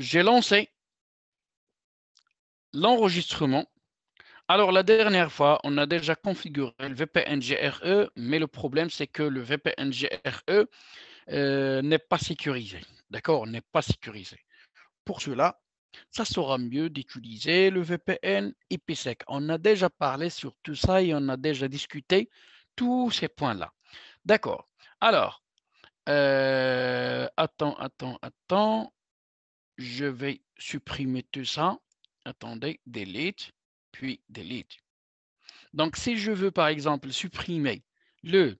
J'ai lancé l'enregistrement. Alors, la dernière fois, on a déjà configuré le VPN GRE, mais le problème, c'est que le VPN GRE euh, n'est pas sécurisé. D'accord N'est pas sécurisé. Pour cela, ça sera mieux d'utiliser le VPN IPsec. On a déjà parlé sur tout ça et on a déjà discuté tous ces points-là. D'accord. Alors, euh, attends, attends, attends je vais supprimer tout ça. Attendez, delete, puis delete. Donc, si je veux, par exemple, supprimer le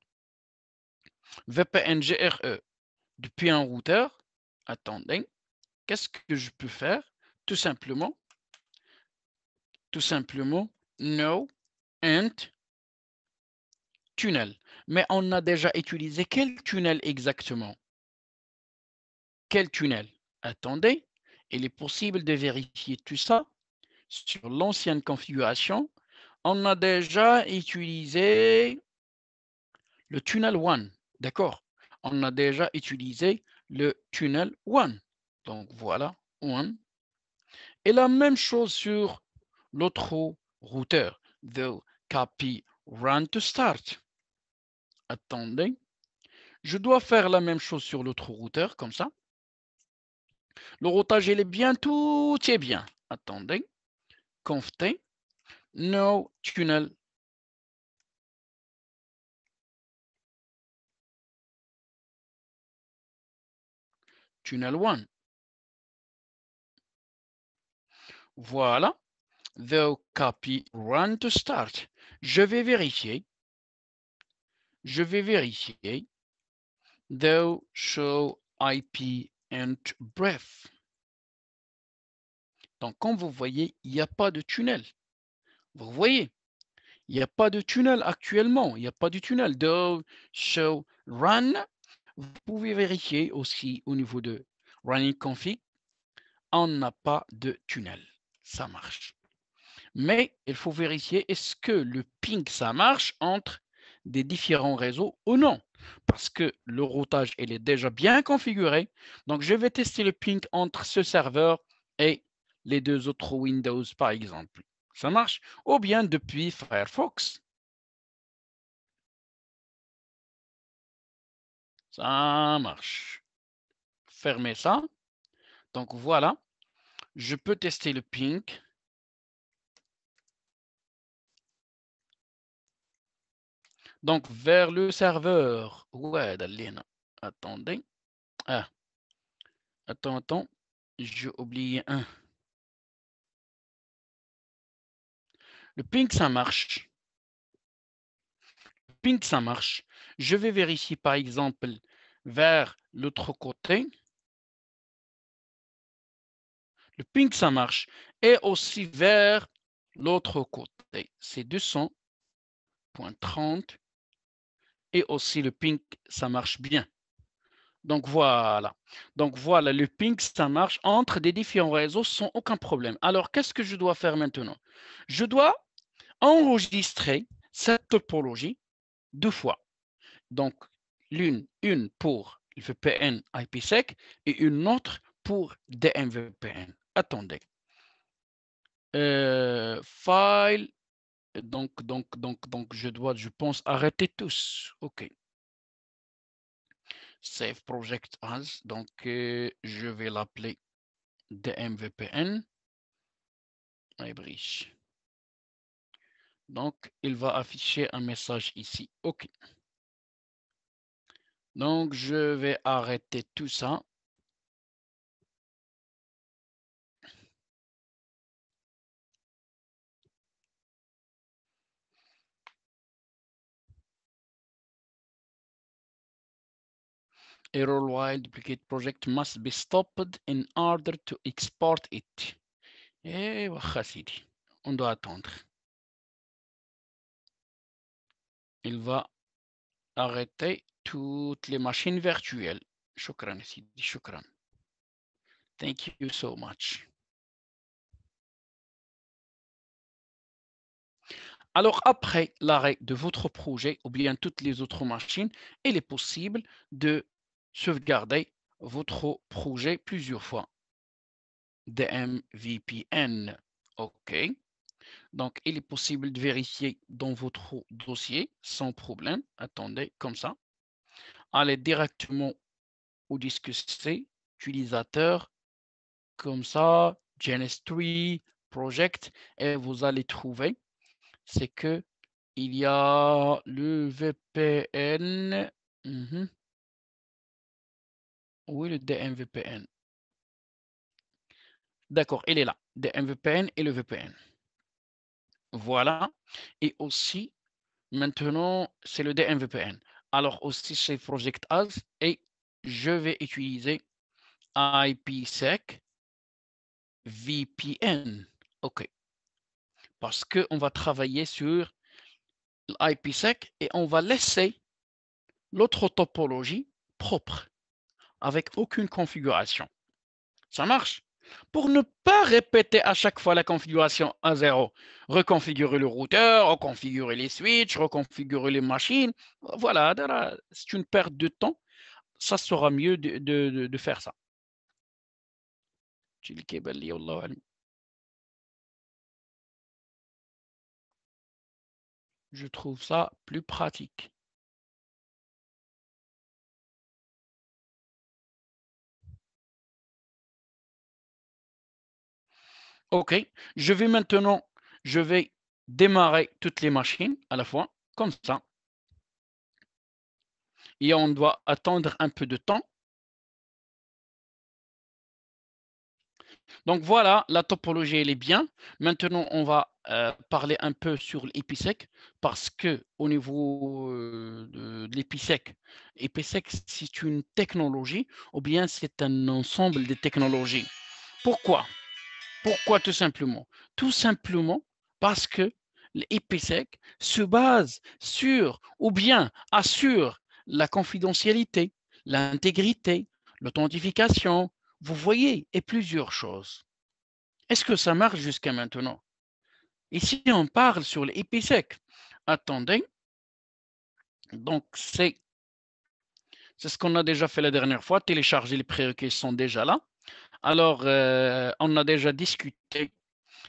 VPN GRE depuis un routeur, attendez, qu'est-ce que je peux faire Tout simplement, tout simplement, no and tunnel. Mais on a déjà utilisé quel tunnel exactement Quel tunnel Attendez, il est possible de vérifier tout ça sur l'ancienne configuration. On a déjà utilisé le tunnel 1. d'accord On a déjà utilisé le tunnel 1. Donc voilà, 1. Et la même chose sur l'autre routeur, the copy run to start. Attendez, je dois faire la même chose sur l'autre routeur, comme ça. Le routage, il est bien, tout est bien. Attendez. Conftez. No tunnel. Tunnel 1. Voilà. The copy run to start. Je vais vérifier. Je vais vérifier. The show IP and breath. Donc, comme vous voyez, il n'y a pas de tunnel. Vous voyez, il n'y a pas de tunnel actuellement. Il n'y a pas de tunnel. Do show run, vous pouvez vérifier aussi au niveau de running config, on n'a pas de tunnel. Ça marche. Mais il faut vérifier, est-ce que le ping, ça marche entre des différents réseaux ou non. Parce que le routage, est déjà bien configuré. Donc, je vais tester le ping entre ce serveur et les deux autres Windows, par exemple. Ça marche Ou bien depuis Firefox. Ça marche. Fermez ça. Donc, voilà. Je peux tester le ping. Donc, vers le serveur. Ouais, Dalina. Attendez. Ah. Attends, attends. J'ai oublié un. Le ping, ça marche. Le ping, ça marche. Je vais vérifier, par exemple, vers l'autre côté. Le ping, ça marche. Et aussi vers l'autre côté. C'est 200.30 et aussi le ping, ça marche bien. Donc voilà. Donc voilà, le ping, ça marche entre des différents réseaux sans aucun problème. Alors, qu'est-ce que je dois faire maintenant Je dois enregistrer cette topologie deux fois. Donc, l'une, une pour le VPN IPsec et une autre pour DMVPN. Attendez. Euh, file donc, donc, donc, donc, je dois, je pense, arrêter tous. OK. Save Project As. Donc, euh, je vais l'appeler DMVPN. Ah, bridge Donc, il va afficher un message ici. OK. Donc, je vais arrêter tout ça. error while duplicate project must be stopped in order to export it. Eh, on doit attendre. Il va arrêter toutes les machines virtuelles. Shukran, Sidi, shukran. Thank you so much. Alors après l'arrêt de votre projet ou toutes les autres machines, il est possible de sauvegarder votre projet plusieurs fois. DMVPN. OK. Donc, il est possible de vérifier dans votre dossier sans problème. Attendez, comme ça. Allez directement au disque C, utilisateur, comme ça, Genesis Project, et vous allez trouver, c'est que il y a le VPN. Mhm. Où le DMVPN D'accord, il est là. DMVPN et le VPN. Voilà. Et aussi, maintenant, c'est le DMVPN. Alors aussi, c'est Project As et je vais utiliser IPsec VPN. OK. Parce qu'on va travailler sur l'IPsec et on va laisser l'autre topologie propre avec aucune configuration. Ça marche Pour ne pas répéter à chaque fois la configuration à zéro, reconfigurer le routeur, reconfigurer les switches, reconfigurer les machines, voilà, c'est une perte de temps. Ça sera mieux de, de faire ça. Je trouve ça plus pratique. OK, je vais maintenant, je vais démarrer toutes les machines à la fois, comme ça. Et on doit attendre un peu de temps. Donc voilà, la topologie, elle est bien. Maintenant, on va euh, parler un peu sur l'EPISEC parce que au niveau euh, de, l'épisec, l'EPISEC, c'est une technologie ou bien c'est un ensemble de technologies. Pourquoi pourquoi tout simplement Tout simplement parce que l'IPSEC se base sur ou bien assure la confidentialité, l'intégrité, l'authentification, vous voyez, et plusieurs choses. Est-ce que ça marche jusqu'à maintenant Ici, on parle sur l'IPSEC. Attendez. Donc, c'est c'est ce qu'on a déjà fait la dernière fois. Télécharger les prérequis sont déjà là. Alors, euh, on a déjà discuté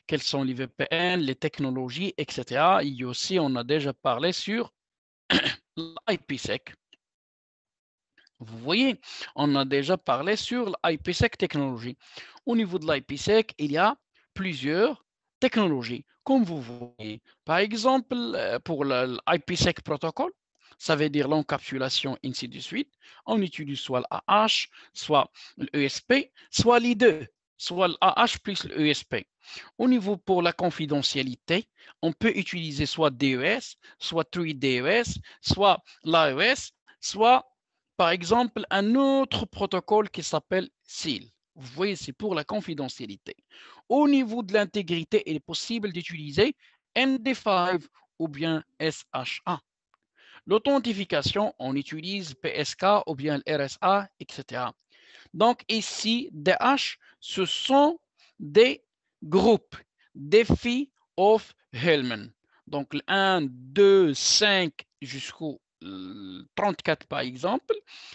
quels sont les VPN, les technologies, etc. Et aussi, on a déjà parlé sur l'IPsec. Vous voyez, on a déjà parlé sur l'IPsec technologie. Au niveau de l'IPsec, il y a plusieurs technologies, comme vous voyez. Par exemple, euh, pour l'IPsec protocole, ça veut dire l'encapsulation, ainsi de suite. On utilise soit l'AH, soit l'ESP, soit les deux, soit l'AH plus l'ESP. Au niveau pour la confidentialité, on peut utiliser soit DES, soit 3DES, soit l'AES, soit par exemple un autre protocole qui s'appelle SIL. Vous voyez, c'est pour la confidentialité. Au niveau de l'intégrité, il est possible d'utiliser md 5 ou bien SHA. L'authentification, on utilise PSK ou bien le RSA, etc. Donc ici, DH, ce sont des groupes, filles of Hellman. Donc 1, 2, 5 jusqu'au 34 euh, par exemple.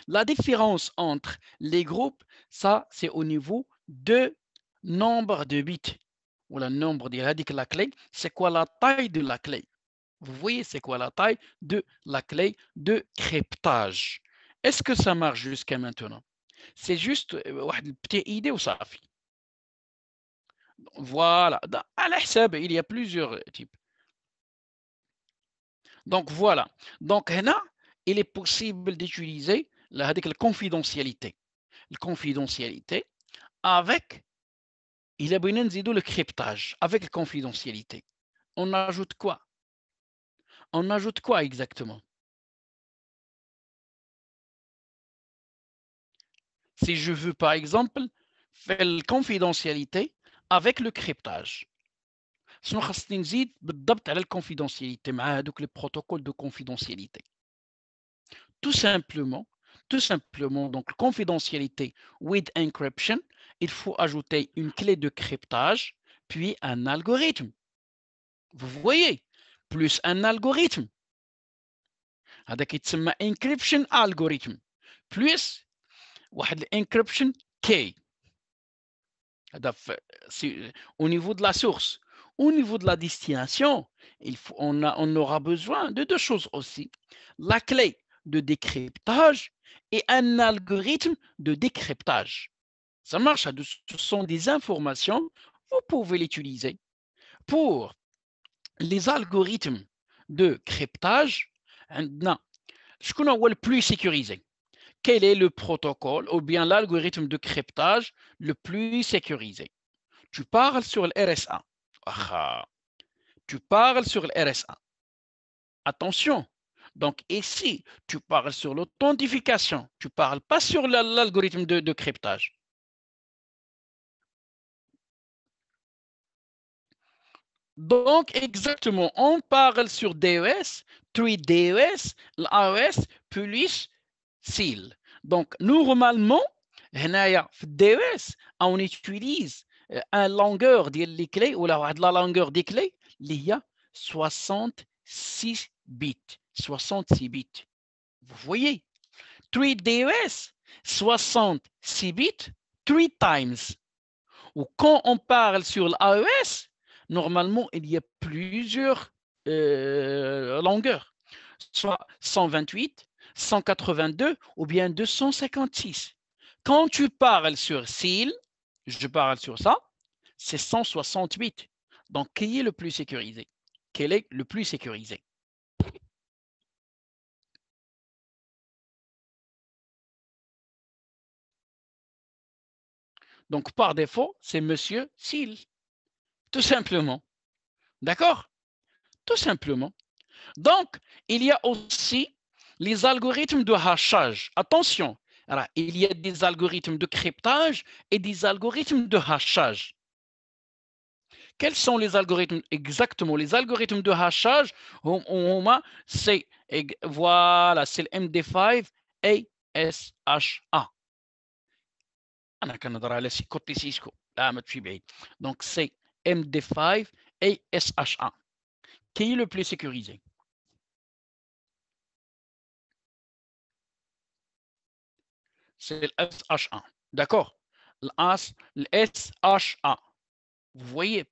La différence entre les groupes, ça c'est au niveau de nombre de bits ou le nombre de radiques de la clé. C'est quoi la taille de la clé vous voyez c'est quoi la taille de la clé de cryptage. Est-ce que ça marche jusqu'à maintenant C'est juste euh, une petite idée ou ça Voilà. À il y a plusieurs euh, types. Donc voilà. Donc là, il est possible d'utiliser la confidentialité. La confidentialité avec il a le cryptage avec la confidentialité. On ajoute quoi on ajoute quoi exactement Si je veux, par exemple, faire la confidentialité avec le cryptage. Si nous mais بالضبط على confidentialité, مع هذوك tout simplement tout simplement donc confidentialité with encryption il faut ajouter une clé de cryptage puis un algorithme vous voyez plus un algorithme. c'est كيتسمى encryption algorithme plus, واحد encryption key, au niveau de la source au niveau de la destination il on, on aura besoin de deux choses aussi la clé de décryptage et un algorithme de décryptage ça marche ce sont des informations vous pouvez l'utiliser pour les algorithmes de cryptage, hein, ce qu'on a le plus sécurisé Quel est le protocole ou bien l'algorithme de cryptage le plus sécurisé Tu parles sur le RSA. Ah, tu parles sur le RSA. Attention. Donc ici, tu parles sur l'authentification. Tu parles pas sur l'algorithme de cryptage. Donc, exactement, on parle sur DOS, e 3 DOS, e l'AOS, e PLUS, SIL. Donc, normalement, DOS, on utilise euh, un longueur des clés, ou la longueur des clés, il y a 66 bits. 66 bits. Vous voyez, 3DOS, 66 bits, 3 times. Ou quand on parle sur l'AES, normalement, il y a plusieurs euh, longueurs, soit 128, 182 ou bien 256. Quand tu parles sur CIL, je parle sur ça, c'est 168. Donc, qui est le plus sécurisé Quel est le plus sécurisé Donc, par défaut, c'est Monsieur SIL. Tout simplement. D'accord Tout simplement. Donc, il y a aussi les algorithmes de hachage. Attention, il y a des algorithmes de cryptage et des algorithmes de hachage. Quels sont les algorithmes exactement Les algorithmes de hachage, c'est voilà, c'est le MD5 ASHA. Donc, c'est MD5 et SHA. Qui est le plus sécurisé C'est le SHA. D'accord Le SHA. Vous voyez,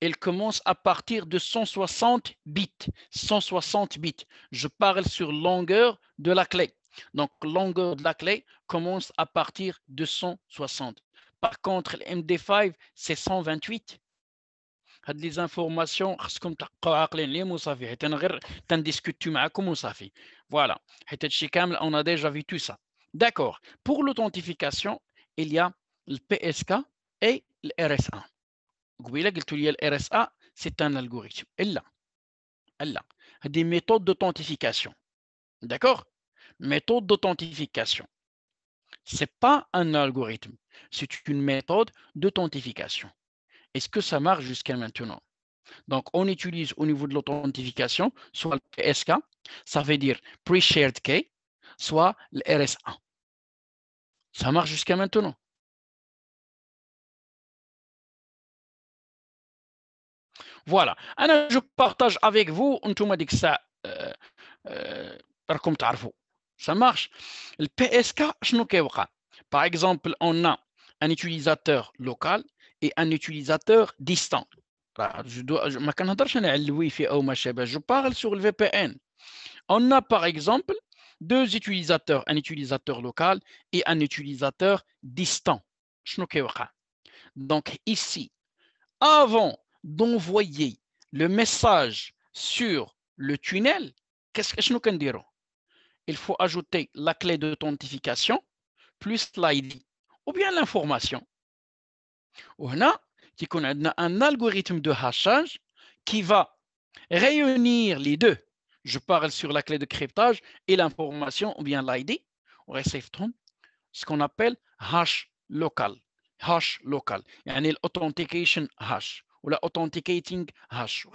elle commence à partir de 160 bits. 160 bits. Je parle sur longueur de la clé. Donc, longueur de la clé commence à partir de 160. Par contre, le MD5, c'est 128 les informations, tu on a déjà vu tout ça. D'accord, pour l'authentification, il y a le PSK et le RSA. le RSA, c'est un algorithme. Elle a des méthodes d'authentification. D'accord Méthode d'authentification. Ce n'est pas un algorithme. C'est une méthode d'authentification. Est-ce que ça marche jusqu'à maintenant Donc, on utilise au niveau de l'authentification soit le PSK, ça veut dire Pre-Shared Key, soit le RSA. Ça marche jusqu'à maintenant. Voilà. Alors, je partage avec vous, on m'a dit que ça, euh, euh, par ça marche. Le PSK, je Par exemple, on a un utilisateur local et un utilisateur distant. Bah, je, dois, bah, je parle sur le VPN. On a par exemple deux utilisateurs, un utilisateur local et un utilisateur distant. Donc ici, avant d'envoyer le message sur le tunnel, qu'est-ce que nous dirons Il faut ajouter la clé d'authentification plus l'ID ou bien l'information. On a un un algorithme de qui va réunir les deux. Je parle sur la clé de cryptage et l'information ou bien l'ID, ce qu'on appelle hash local. Hash local. يعني l'authentication hash ou la authenticating hash.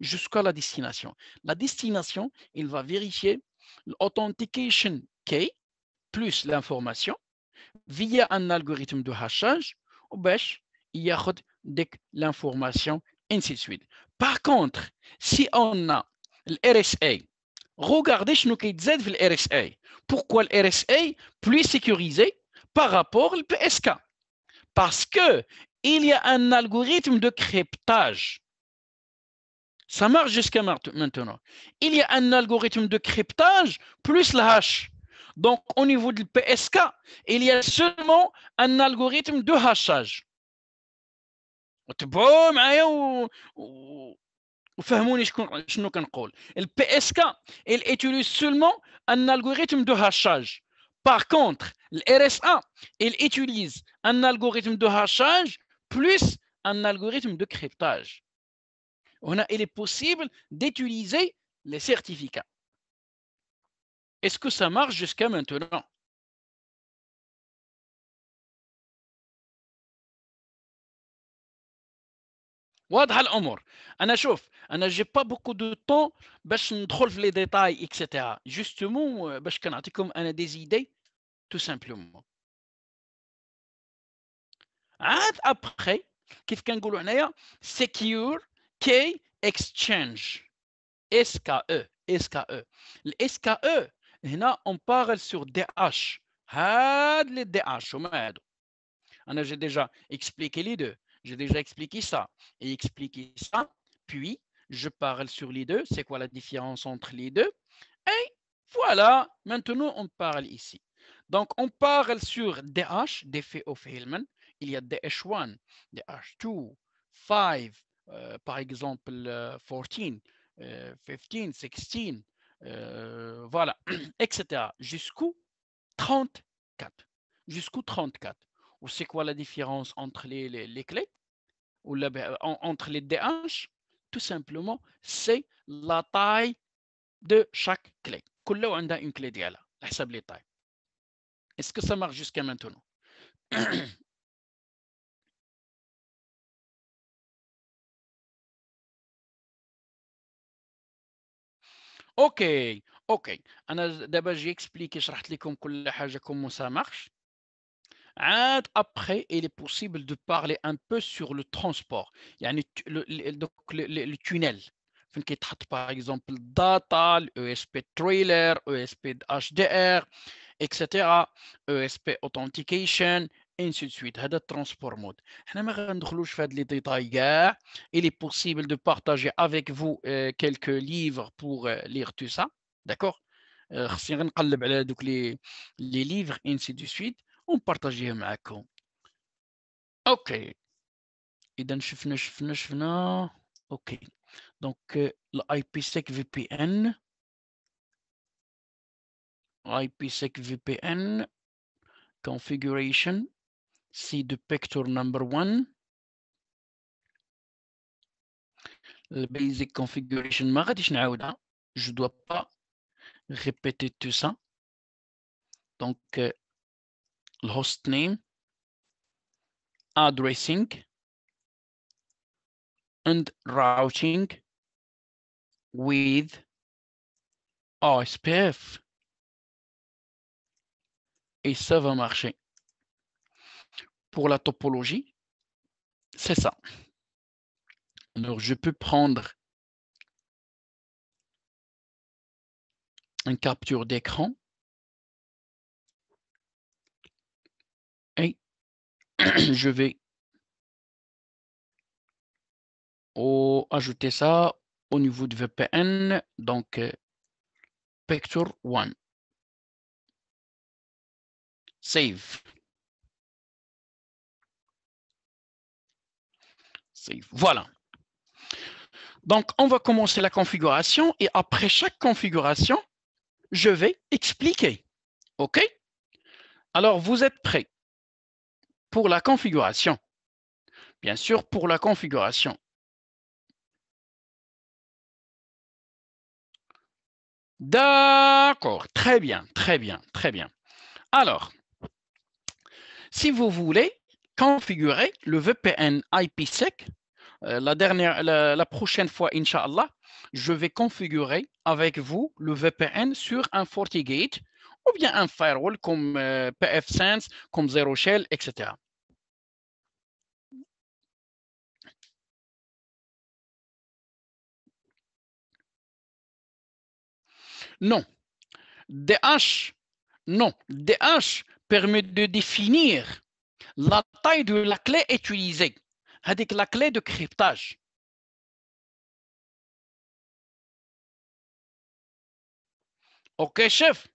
Jusqu'à la destination. La destination, il va vérifier l'authentication key plus l'information via un algorithme de hashage باش l'information ainsi de suite. Par contre, si on a le RSA, regardez ce qui est le RSA. Pourquoi le RSA plus sécurisé par rapport au PSK Parce que il y a un algorithme de cryptage. Ça marche jusqu'à maintenant. Il y a un algorithme de cryptage plus la hash. Donc, au niveau du PSK, il y a seulement un algorithme de hachage. Hein, le PSK, il utilise seulement un algorithme de hachage par contre le RSA il utilise un algorithme de hachage plus un algorithme de cryptage il est possible d'utiliser les certificats est-ce que ça marche jusqu'à maintenant? Qu'est-ce que ça marche? Je pas. pas beaucoup de temps pour trouver les détails, etc. Justement, je n'ai pas des idées. Tout simplement. Après, ce que je Secure Key Exchange. SKE. SKE. On parle sur DH. اش هاد لي دي اش هما j'ai déjà expliqué ça et expliqué ça puis je parle sur les deux c'est quoi la différence entre les deux et voilà maintenant on parle ici donc on parle sur DH faits au Hillman il y a DH1 DH2 5 par exemple 14 15 16 euh, voilà, etc. Jusqu'où 34. Jusqu'au 34. Ou c'est quoi la différence entre les, clés ou ben, entre les DH Tout simplement, c'est la taille de chaque clé. une clé taille. Est-ce que ça marche jusqu'à maintenant ok ok dabord j'ai expliqué comment ça marche après il est possible de parler un peu sur le transport il y a le tunnel qui traite par exemple data, ESP e trailer ESP HDR etc ESP authentication, ainsi de suite, c'est le mode de transport. On ne va pas entrer dans détails, il est possible de partager avec vous euh, quelques livres pour euh, lire tout ça. D'accord On va regarder les livres ainsi de suite, on va les partager avec vous. OK. Donc, on a vu, euh, on a vu, OK. Donc, le IPsec VPN. IPsec VPN. Configuration see the picture number one. la basic configuration ما Je dois pas répéter tout ça. Donc, euh, le hostname, addressing, and routing with OSPF. Et ça va marcher pour la topologie, c'est ça. Alors, je peux prendre une capture d'écran et je vais ajouter ça au niveau de VPN, donc euh, Picture One. Save. Voilà. Donc, on va commencer la configuration et après chaque configuration, je vais expliquer. OK Alors, vous êtes prêts pour la configuration. Bien sûr, pour la configuration. D'accord, très bien, très bien, très bien. Alors, si vous voulez, configurer le VPN IPsec. Euh, la, dernière, la, prochaine fois, Inch'Allah, je vais configurer avec vous le VPN sur un FortiGate ou bien un firewall comme euh, PFSense, comme Zero Shell, etc. Non. DH, non. DH permet de définir la taille de la clé utilisée, avec la clé de cryptage. OK, chef.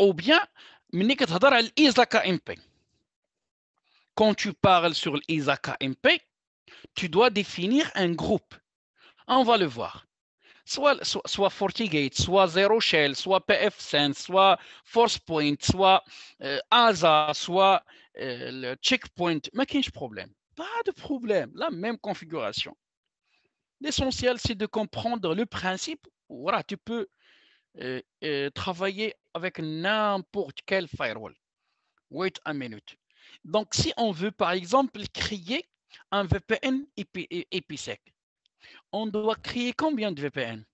Ou bien, quand tu parles sur l'ISA mp tu dois définir un groupe. On va le voir soit, soit, FortiGate, soit Zero Shell, soit PFSense, soit ForcePoint, soit ASA, euh, soit euh, le Checkpoint, mais de problème Pas de problème, la même configuration. L'essentiel, c'est de comprendre le principe. Voilà, tu peux euh, travailler avec n'importe quel firewall. Wait a minute. Donc, si on veut, par exemple, créer un VPN IP, on doit créer combien de VPN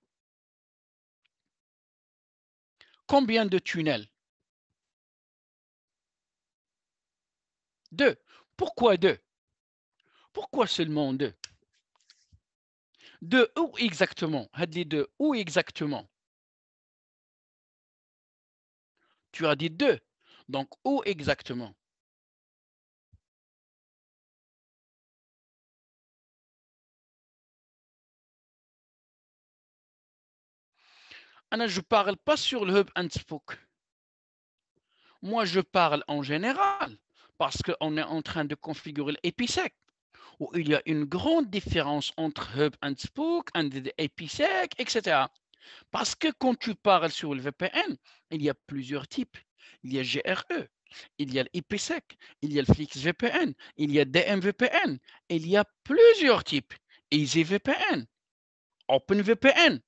Combien de tunnels Deux. Pourquoi deux Pourquoi seulement deux Deux où exactement Hadley, deux où exactement Tu as dit deux. Donc où exactement je ne parle pas sur le hub and Moi, je parle en général parce qu'on est en train de configurer l'EPISEC où il y a une grande différence entre hub and spoke and EPISEC, etc. Parce que quand tu parles sur le VPN, il y a plusieurs types. Il y a GRE, il y a l'IPsec, il y a le FlixVPN, il y a DMVPN, il y a plusieurs types. EasyVPN, OpenVPN,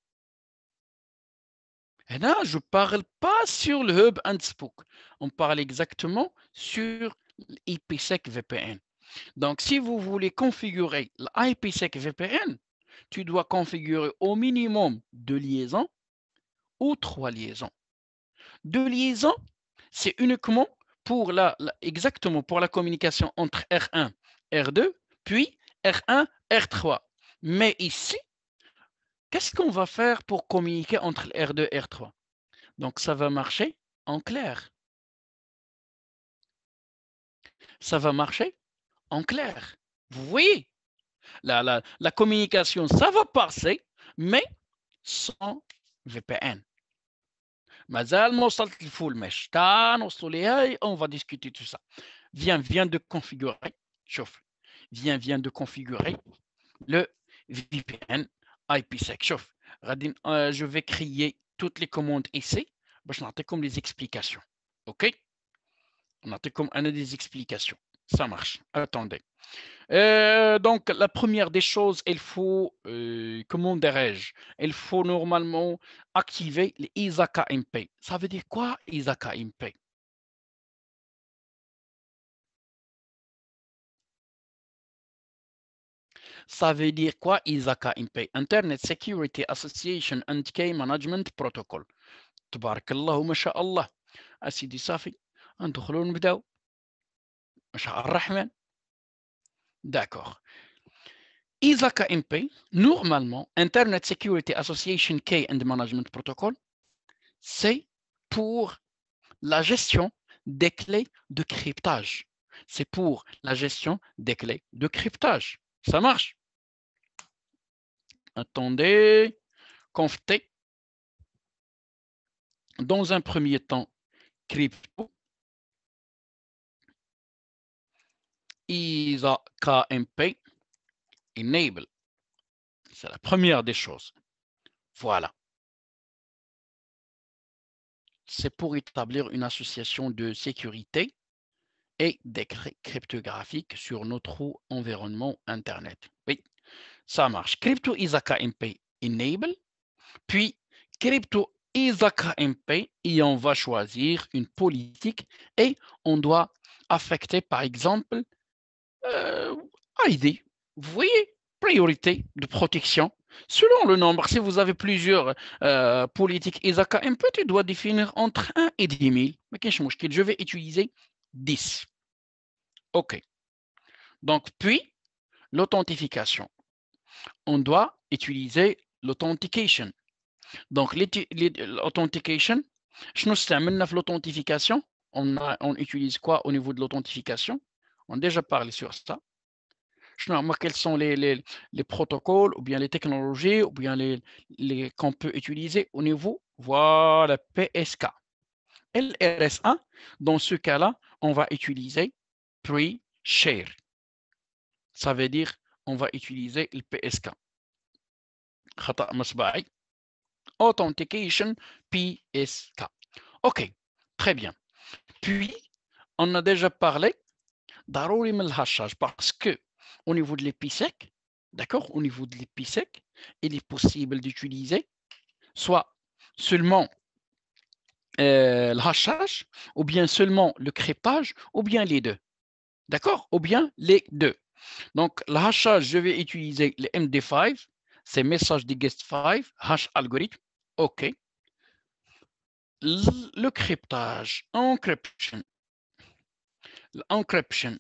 Là, je ne parle pas sur le hub Spook. On parle exactement sur l'IPsec VPN. Donc, si vous voulez configurer l'IPsec VPN, tu dois configurer au minimum deux liaisons ou trois liaisons. Deux liaisons, c'est uniquement pour la, exactement pour la communication entre R1, R2, puis R1, R3. Mais ici, Qu'est-ce qu'on va faire pour communiquer entre R2 et R3 Donc, ça va marcher en clair. Ça va marcher en clair. Vous voyez la, communication, ça va passer, mais sans VPN. On va discuter de tout ça. Viens, de configurer. configurer Viens, VPN. de ah, IPsec. Euh, je vais créer toutes les commandes ici. Je vais comme les explications. OK On a comme des explications. Ça marche. Attendez. Euh, donc, la première des choses, il faut, euh, comment dirais-je Il faut normalement activer MP. Ça veut dire quoi, ISAKMP MP? Ça veut dire quoi Isaac? MP Internet Security Association and Key Management Protocol. تبارك الله ما شاء الله Safi, on نبداو D'accord. Isaac MP, normalement, Internet Security Association Key and Management Protocol, c'est pour la gestion des clés de cryptage. C'est pour la gestion des clés de cryptage. Ça marche. Attendez. Conft. Dans un premier temps, crypto. ISA KMP. Enable. C'est la première des choses. Voilà. C'est pour établir une association de sécurité et des cryptographiques sur notre environnement Internet. Oui, ça marche. Crypto Isaka MP Enable, puis Crypto isaac MP, et on va choisir une politique et on doit affecter, par exemple, euh, ID. Vous voyez, priorité de protection. Selon le nombre, si vous avez plusieurs euh, politiques ISACA MP, tu dois définir entre 1 et 10 000. Je vais utiliser 10. OK. Donc, puis, l'authentification. On doit utiliser l'authentication. Donc, l'authentication, je nous pas l'authentification. On, on utilise quoi au niveau de l'authentification On a déjà parlé sur ça. Je pas quels sont les, les, protocoles ou bien les technologies ou bien les, qu'on peut utiliser au niveau, voilà, PSK. LRSA, dans ce cas-là, on va utiliser pre-share. Ça veut dire on va utiliser le PSK. Authentication PSK. OK, très bien. Puis, on a déjà parlé le hashage parce que au niveau de l'épisec, d'accord, au niveau de l'épisec, il est possible d'utiliser soit seulement euh, le hachage, ou bien seulement le cryptage ou bien les deux. D'accord Ou bien les deux. Donc, le hachage, je vais utiliser le MD5, c'est message digest 5, hash algorithme. OK. Le cryptage, encryption. L'encryption.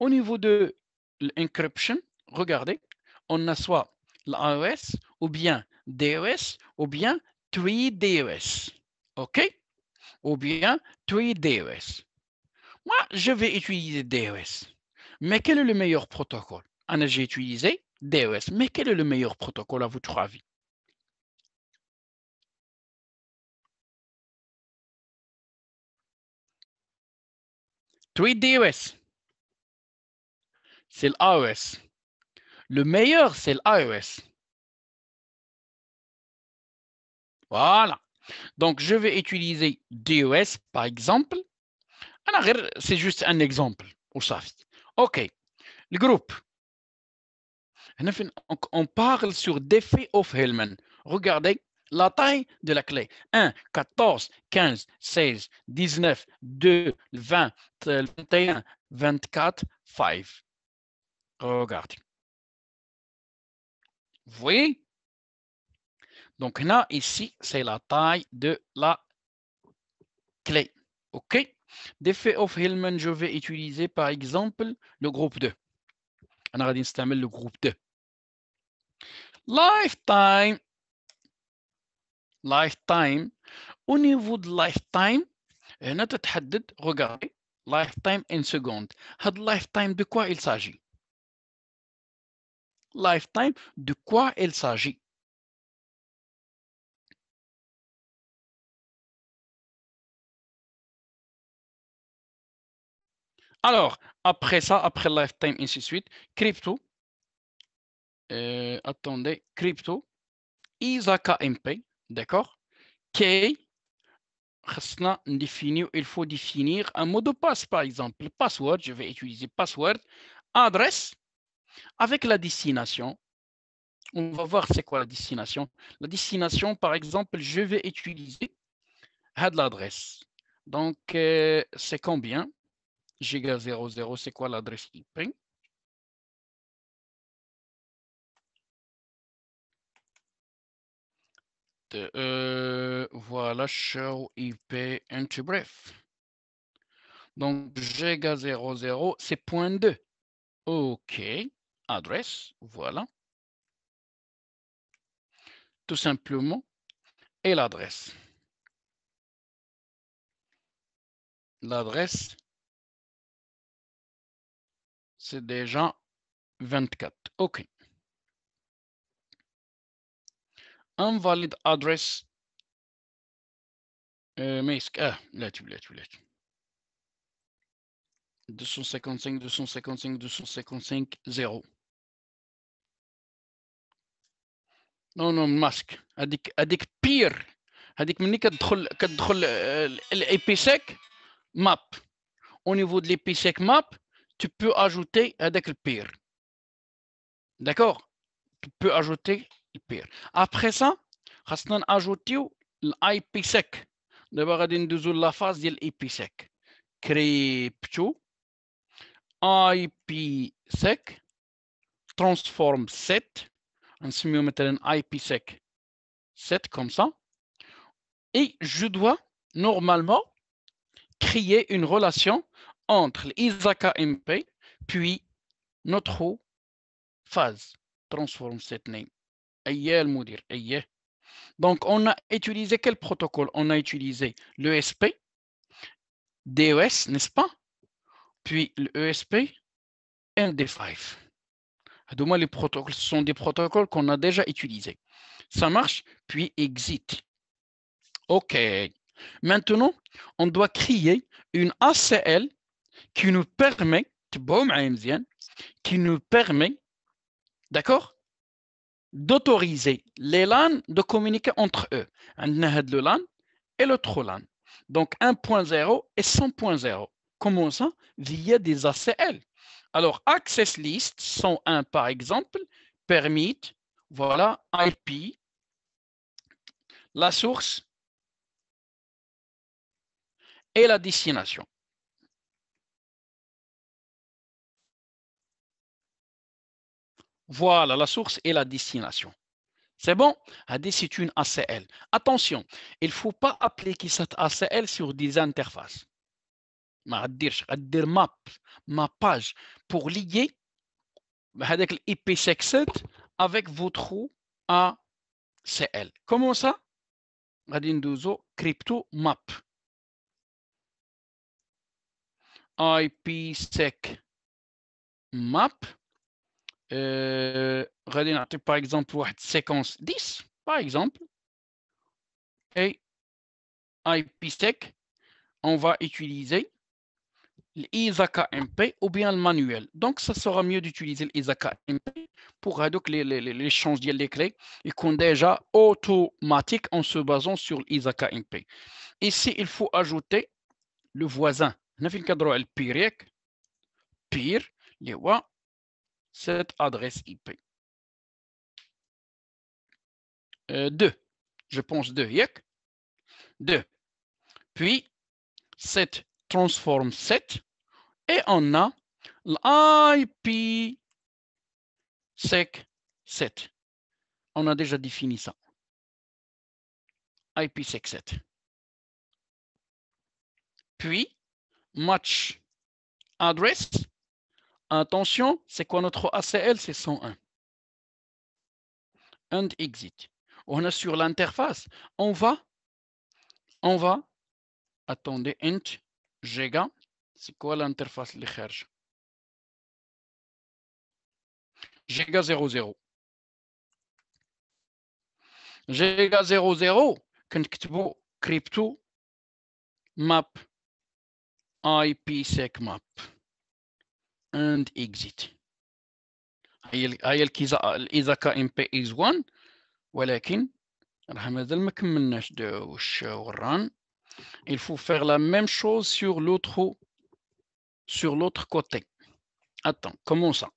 Au niveau de l'encryption, regardez, on a soit e l'AES ou bien DOS e ou bien 3DOS. OK? Ou bien tweet DOS. E Moi, je vais utiliser DOS. E Mais quel est le meilleur protocole? Ah j'ai utilisé DOS. E Mais quel est le meilleur protocole à votre avis? Tweet DOS. C'est l'AOS. Le meilleur, c'est l'iOS. Voilà. Donc, je vais utiliser DOS, e par exemple. Ah, c'est juste un exemple. OK. Le groupe. On parle sur faits of hellman Regardez la taille de la clé. 1, 14, 15, 16, 19, 2, 20, 21, 24, 5. Regardez. Vous voyez donc là, ici, c'est la taille de la clé. OK D'effet of Hillman, je vais utiliser par exemple le groupe 2. On va installer le groupe 2. Lifetime. Lifetime. Au niveau de lifetime, تتحدد euh, regardez lifetime en seconde. Had lifetime de quoi il s'agit Lifetime de quoi il s'agit Alors, après ça, après lifetime, ainsi de suite, crypto, euh, attendez, crypto, Isaka MP, d'accord K, il faut définir un mot de passe, par exemple. Password, je vais utiliser password, adresse, avec la destination. On va voir c'est quoi la destination. La destination, par exemple, je vais utiliser l'adresse. Donc, euh, c'est combien giga00, c'est quoi l'adresse IP? Euh, voilà, show IP into bref. Donc, giga00, c'est point 2. OK, adresse, voilà. Tout simplement, et l'adresse. L'adresse, c'est déjà 24. OK. Invalid address. Euh, mais ah, là tu, là tu, là 255, 255, 255, 0. Non, non, masque. هذيك pire. بير هذيك مني au niveau de l'IPsec map, tu peux ajouter avec le pire. D'accord Tu peux ajouter le pire. Après ça, on ajouter l'IPsec. D'abord, on va la phase de l'IPsec. Crypto, IPsec, transform set. On se met maintenant IPsec 7 comme ça. Et je dois normalement créer une relation entre l'Isaka MP puis notre phase. Transform cette name. le Moudir, Donc, on a utilisé quel protocole On a utilisé l'ESP, e DES, n'est-ce pas Puis l'ESP, nd 5 les protocoles, ce sont des protocoles qu'on a déjà utilisés. Ça marche, puis exit. OK. Maintenant, on doit créer une ACL qui nous permet, qui nous permet, d'accord, d'autoriser les LAN de communiquer entre eux. On a le LAN et l'autre LAN. Donc 1.0 et 100.0, Comment ça via des ACL. Alors, Access List 101, par exemple, permet, voilà, IP, la source et la destination. Voilà la source et la destination. C'est bon c'est une ACL. Attention, il ne faut pas appliquer cette ACL sur des interfaces. Ma map, ma page, pour lier avec 7 avec votre ACL. Comment ça crypto map. IPsec map. Euh, par exemple, séquence la séquence 10 par exemple, et IPsec, on va utiliser l'ISAK MP ou bien le manuel. Donc, ça sera mieux d'utiliser l'ISAK pour réduire les, échanges les, les clés et qu'on déjà automatique en se basant sur l'ISAK MP. Ici, il faut ajouter le voisin. On a fait le cadre le pire, pire, les voix, cette adresse IP. 2. Euh, je pense 2. 2. Puis, cette transform 7. Et on a l'IP sec 7. On a déjà défini ça. IPsec 7. Puis, match address Attention, c'est quoi notre ACL C'est 101. And exit. On est sur l'interface, on va, on va, attendez, int, giga, c'est quoi l'interface les cherche Giga 00. Giga 00, quand crypto map IPsec map and exit il y كان MP is 1 ولكن راه مازال ما كملناش واش il faut faire la même chose sur l'autre sur l'autre côté attends comment ça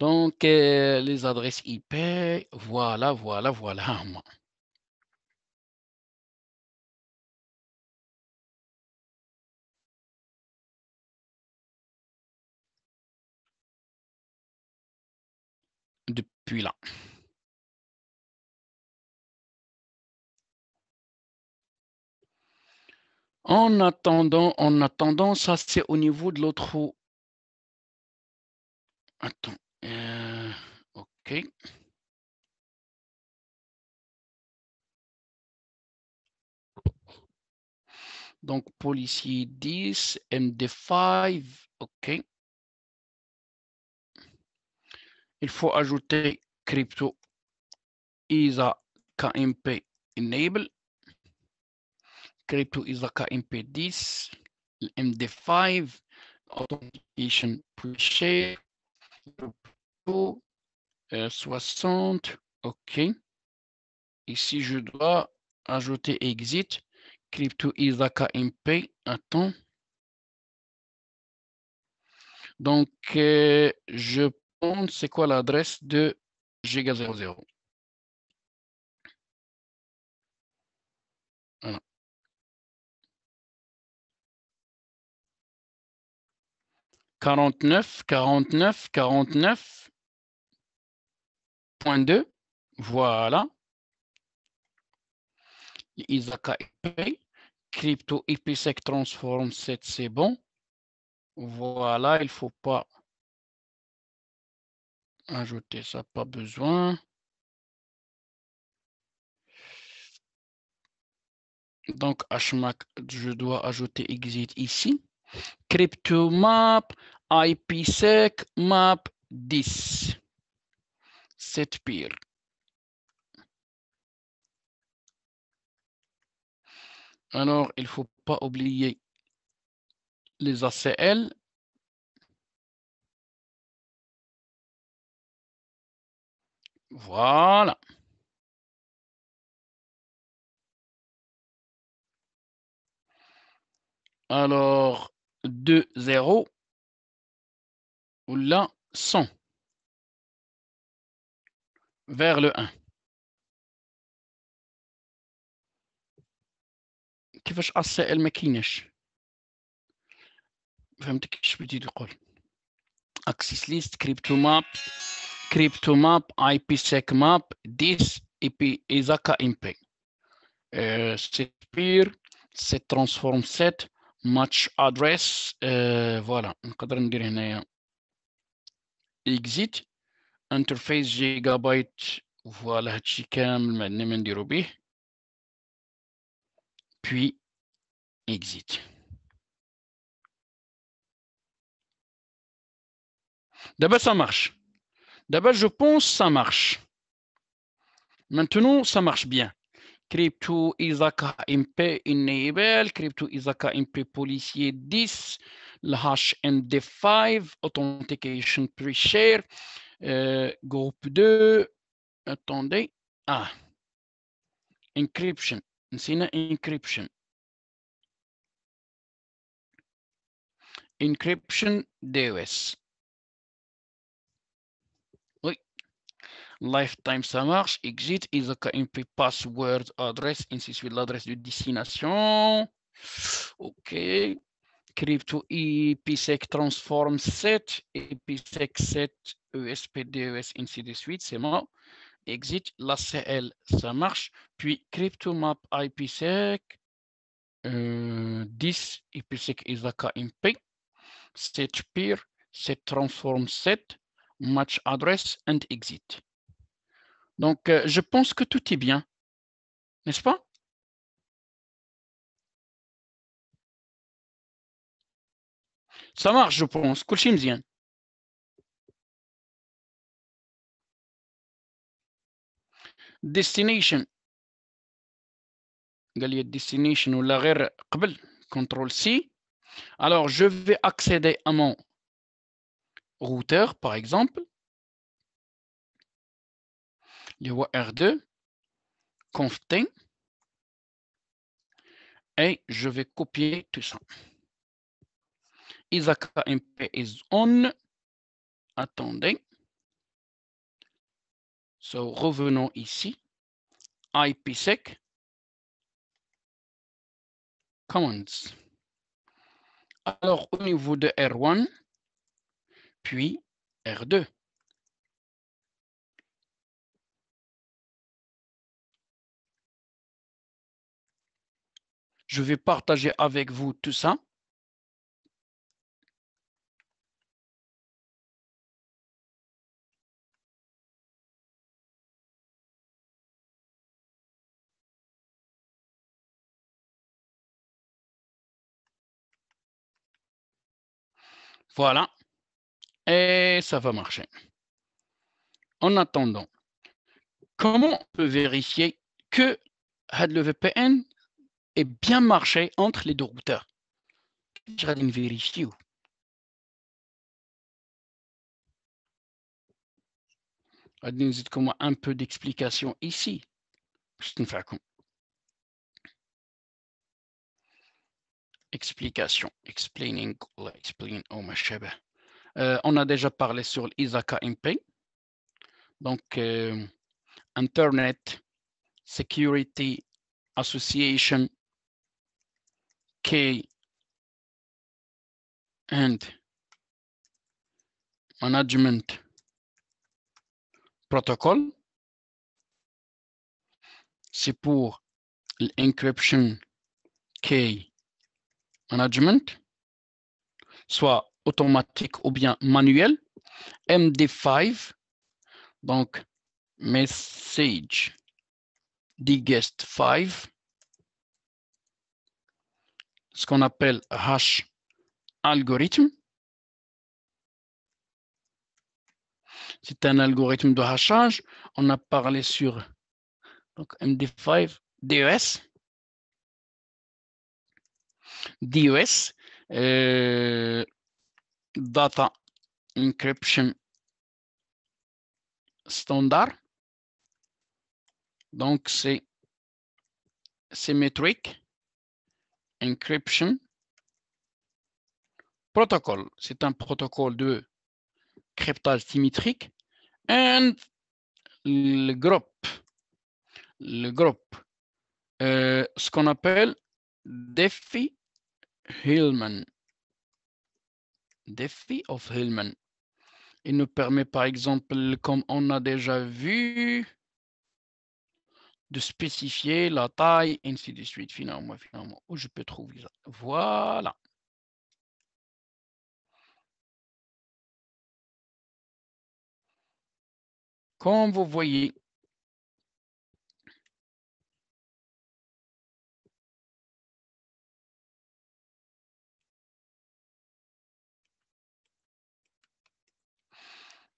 donc euh, les adresses IP voilà voilà voilà depuis là. En attendant, en attendant, ça c'est au niveau de l'autre. Attends. Euh, ok. Donc, policier 10, MD5, OK. il faut ajouter crypto ISA KMP enable, crypto ISA KMP 10, MD5, authentication push, share 60, OK. Ici, je dois ajouter exit, crypto ISA KMP, attend, Donc, euh, je c'est quoi l'adresse de giga 0 0 49 49 49 2 voilà il crypto é Transform transforme 7 c'est bon voilà il faut pas Ajouter ça, pas besoin. Donc, HMAC, je dois ajouter exit ici. crypto map IPsec, map 10. Cette pire. Alors, il faut pas oublier les ACL Voilà. Alors, 2, 0. Ou là, 100. Vers le 1. كيفاش السائل ما كايناش فهمتك اش بدي تقول اكسس ليست كريبتو ماب CryptoMap, IPSecMap, map, et puis Isaka MP. Euh, c'est pire, c'est Transform set, Match Address, uh, euh, voilà. Exit, Interface Gigabyte, voilà, هادشي كامل ما عندنا Puis Exit. D'abord, ça marche. D'abord, je pense que ça marche. Maintenant, ça marche bien. Crypto Isaka MP enable, e Crypto Isaka MP policier 10, le hash 5 authentication pre-share, groupe 2, attendez, ah, encryption, une encryption. Encryption DOS. Lifetime, ça marche. Exit is a password address, ainsi this l'adresse de destination. OK. Crypto IPsec e transform set IPsec e set ESPDES, e ainsi de suite, c'est moi. Exit, cl ça marche. Puis crypto map IPsec 10, euh, IPsec is a KMP. Set peer, set transform set, match address and exit. Donc, euh, je pense que tout est bien, n'est-ce pas Ça marche, je pense. كل bien destination Galia destination ou l'arrêt. قبل C alors je vais accéder à mon routeur par exemple vois R2, conf et je vais copier tout ça. Isaka MP is on. Attendez. So, revenons ici. IPsec commands. Alors, au niveau de R1, puis R2. Je vais partager avec vous tout ça. Voilà. Et ça va marcher. En attendant, comment on peut vérifier que le VPN bien marché entre les deux routeurs. Je vais un peu d'explication ici. Explication. Explaining. Explain. Oh, ma euh, on a déjà parlé sur l'ISACA MP. Donc, euh, Internet Security Association K and management protocol. C'est pour l'encryption key management, soit automatique ou bien manuel. MD5, donc message guest 5 ce qu'on appelle hash algorithme. C'est un algorithme de hachage. On a parlé sur MD5, DES. DES, Data Encryption Standard. Donc, c'est symétrique. Encryption Protocol. C'est un protocole de cryptage symétrique. And le groupe, le groupe, euh, ce qu'on appelle diffie Hillman, Diffie of Hillman. Il nous permet par exemple, comme on a déjà vu, de spécifier la taille, ainsi de suite, finalement, finalement, où je peux trouver ça. Voilà. Comme vous voyez,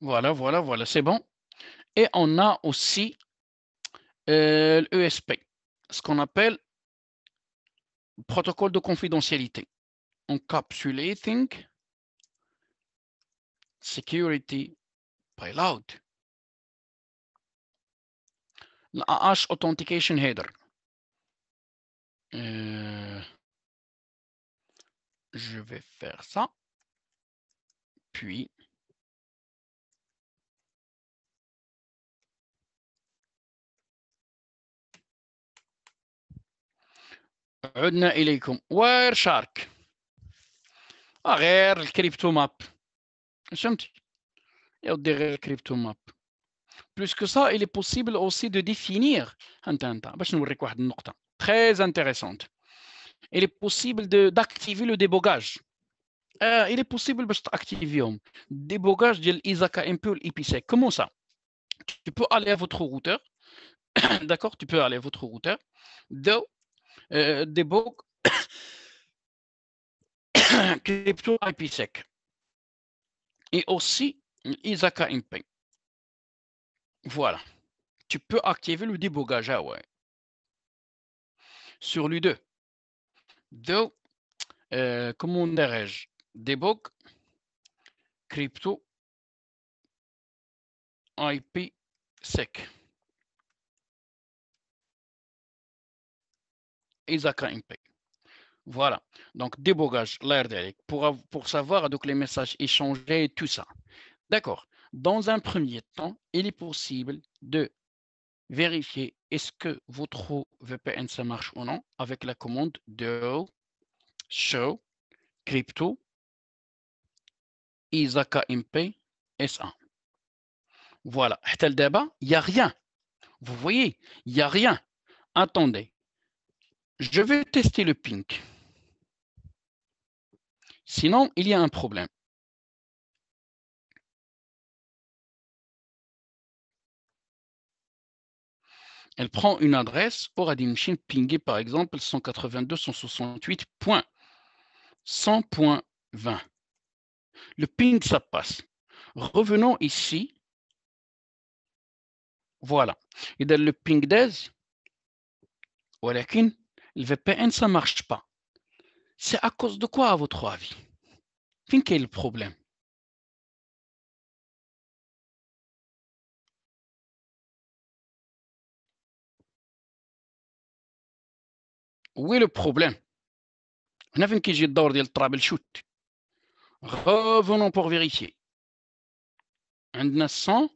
Voilà, voilà, voilà, c'est bon. Et on a aussi euh, l'ESP, e ce qu'on appelle protocole de confidentialité, encapsulating security payload. l'AH authentication header. Euh, je vais faire ça. Puis, عدنا اليكم واير شارك غير الكريبتو ماب فهمتي يا derrière le crypto map. Plus que ça, il est possible aussi de définir très intéressante il est possible d'activer le débogage euh, il est possible d'activer le débogage de ايزاكا ام بي l'IPC. comment ça tu peux aller à votre routeur d'accord tu peux aller à votre routeur de euh, crypto IPsec et aussi Isaka Imping. Voilà. Tu peux activer le débogage ah ouais, sur lui deux. Donc, euh, comment dirais-je Debug crypto IPsec. mp Voilà. Donc, débogage, l'air pour, pour savoir donc, les messages échangés et tout ça. D'accord. Dans un premier temps, il est possible de vérifier est-ce que votre VPN ça marche ou non avec la commande de show crypto isaka mp s1. Voilà. le débat, il n'y a rien. Vous voyez, il n'y a rien. Attendez, je vais tester le ping. Sinon, il y a un problème. Elle prend une adresse pour machine pinguer, par exemple, 182.168.100.20. Le ping, ça passe. Revenons ici. Voilà. Et dans le ping des, le VPN, ça ne marche pas. C'est à cause de quoi, à votre avis quel est le problème Où est le problème On a vu qu'il y a le troubleshoot. Revenons pour vérifier. Un 100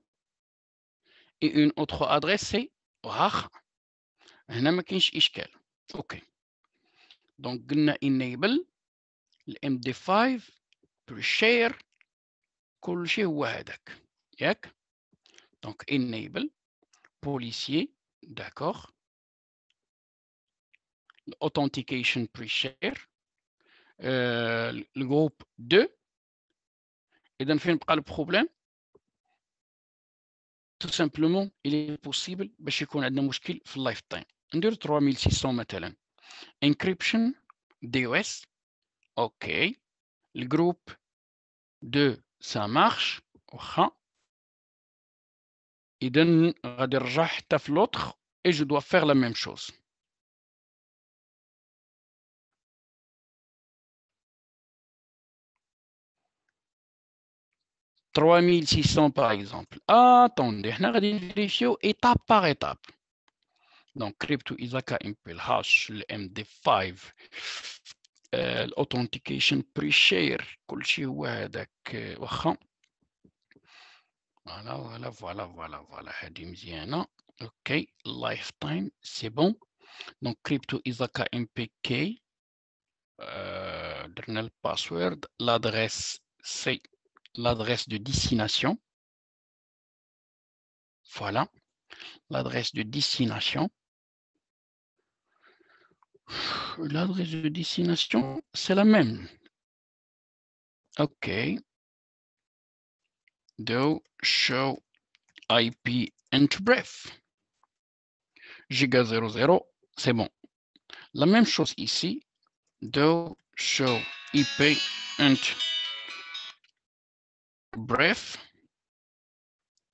et une autre adresse c'est اوكي دونك قلنا انيبل الام دي 5 بريشير كل شيء هو هذاك ياك دونك انيبل بوليسي داكور الاوثنتيكيشن بريشير الجروب 2 اذا فين بقى البروبليم تو سامبلومون الي بوسيبل باش يكون عندنا مشكل في اللايف تايم 3600 مثلا encryption DOS OK le groupe 2 ça marche OK. اذا غادي نرجع حتى même l'autre et دو faire la même chose. 3600 par exemple. Attendez, on va vérifier étape par étape. Donc, Crypto Isaka Impel Hash, le MD5, euh, authentication l'authentication pre-share, Kulchi Wahadak euh, Wacham. Voilà, voilà, voilà, voilà, voilà, Hadim Ziana. OK, Lifetime, c'est bon. Donc, Crypto Isaka MPK, euh, dernier password, l'adresse, c'est l'adresse de destination. Voilà, l'adresse de destination. L'adresse de destination, c'est la même. OK. Do show IP and, bref. Giga 00, c'est bon. La même chose ici. Do show IP and, bref.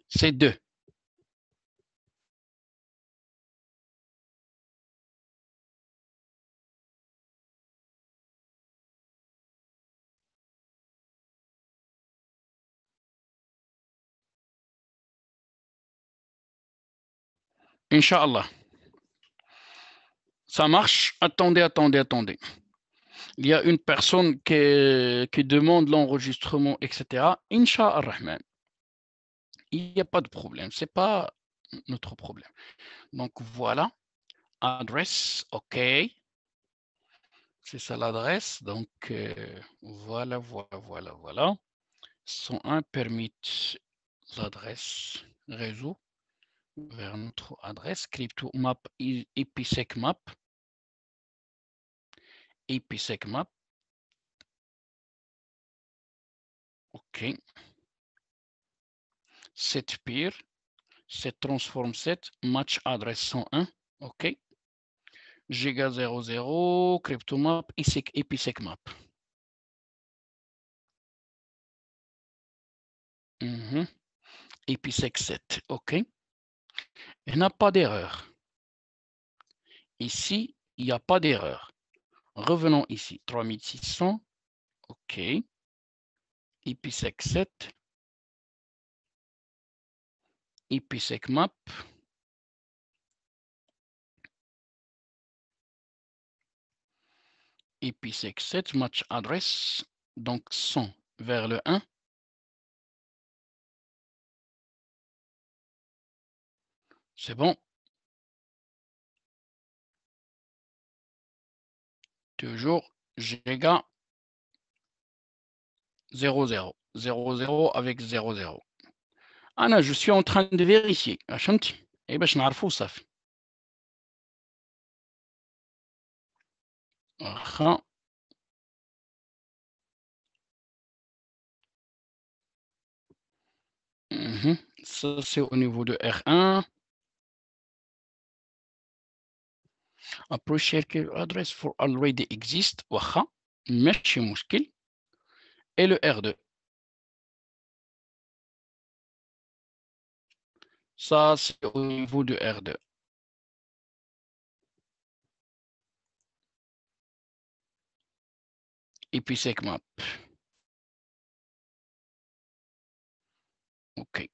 C'est deux. Inch'Allah. Ça marche Attendez, attendez, attendez. Il y a une personne qui, demande l'enregistrement, etc. Inch'Allah. Il n'y a pas de problème. Ce n'est pas notre problème. Donc voilà. Adresse, OK. C'est ça l'adresse. Donc euh, voilà, voilà, voilà, voilà. 101 permet l'adresse réseau vers notre adresse crypto CryptoMap EPSecMap. map OK. Cette peer set transform 7, match adresse 101. OK. Giga 00, CryptoMap, map Mm -hmm. EPSec 7. OK. Il n'y a pas d'erreur. Ici, il n'y a pas d'erreur. Revenons ici. 3600. OK. IPsec 7. IPsec map. IPsec e 7, match Address. Donc 100 vers le 1. C'est bon. Toujours Giga 00. 00 avec 00. 0. Anna, je suis en train de vérifier. Achanti. Ah, Et eh bien, je n'ai pas ça. Mhm. Ça, c'est au niveau de R1. que address for already exist, waha ماشي مشكل. Et le R2. Ça, c'est au niveau du R2. Et puis segmap. OK.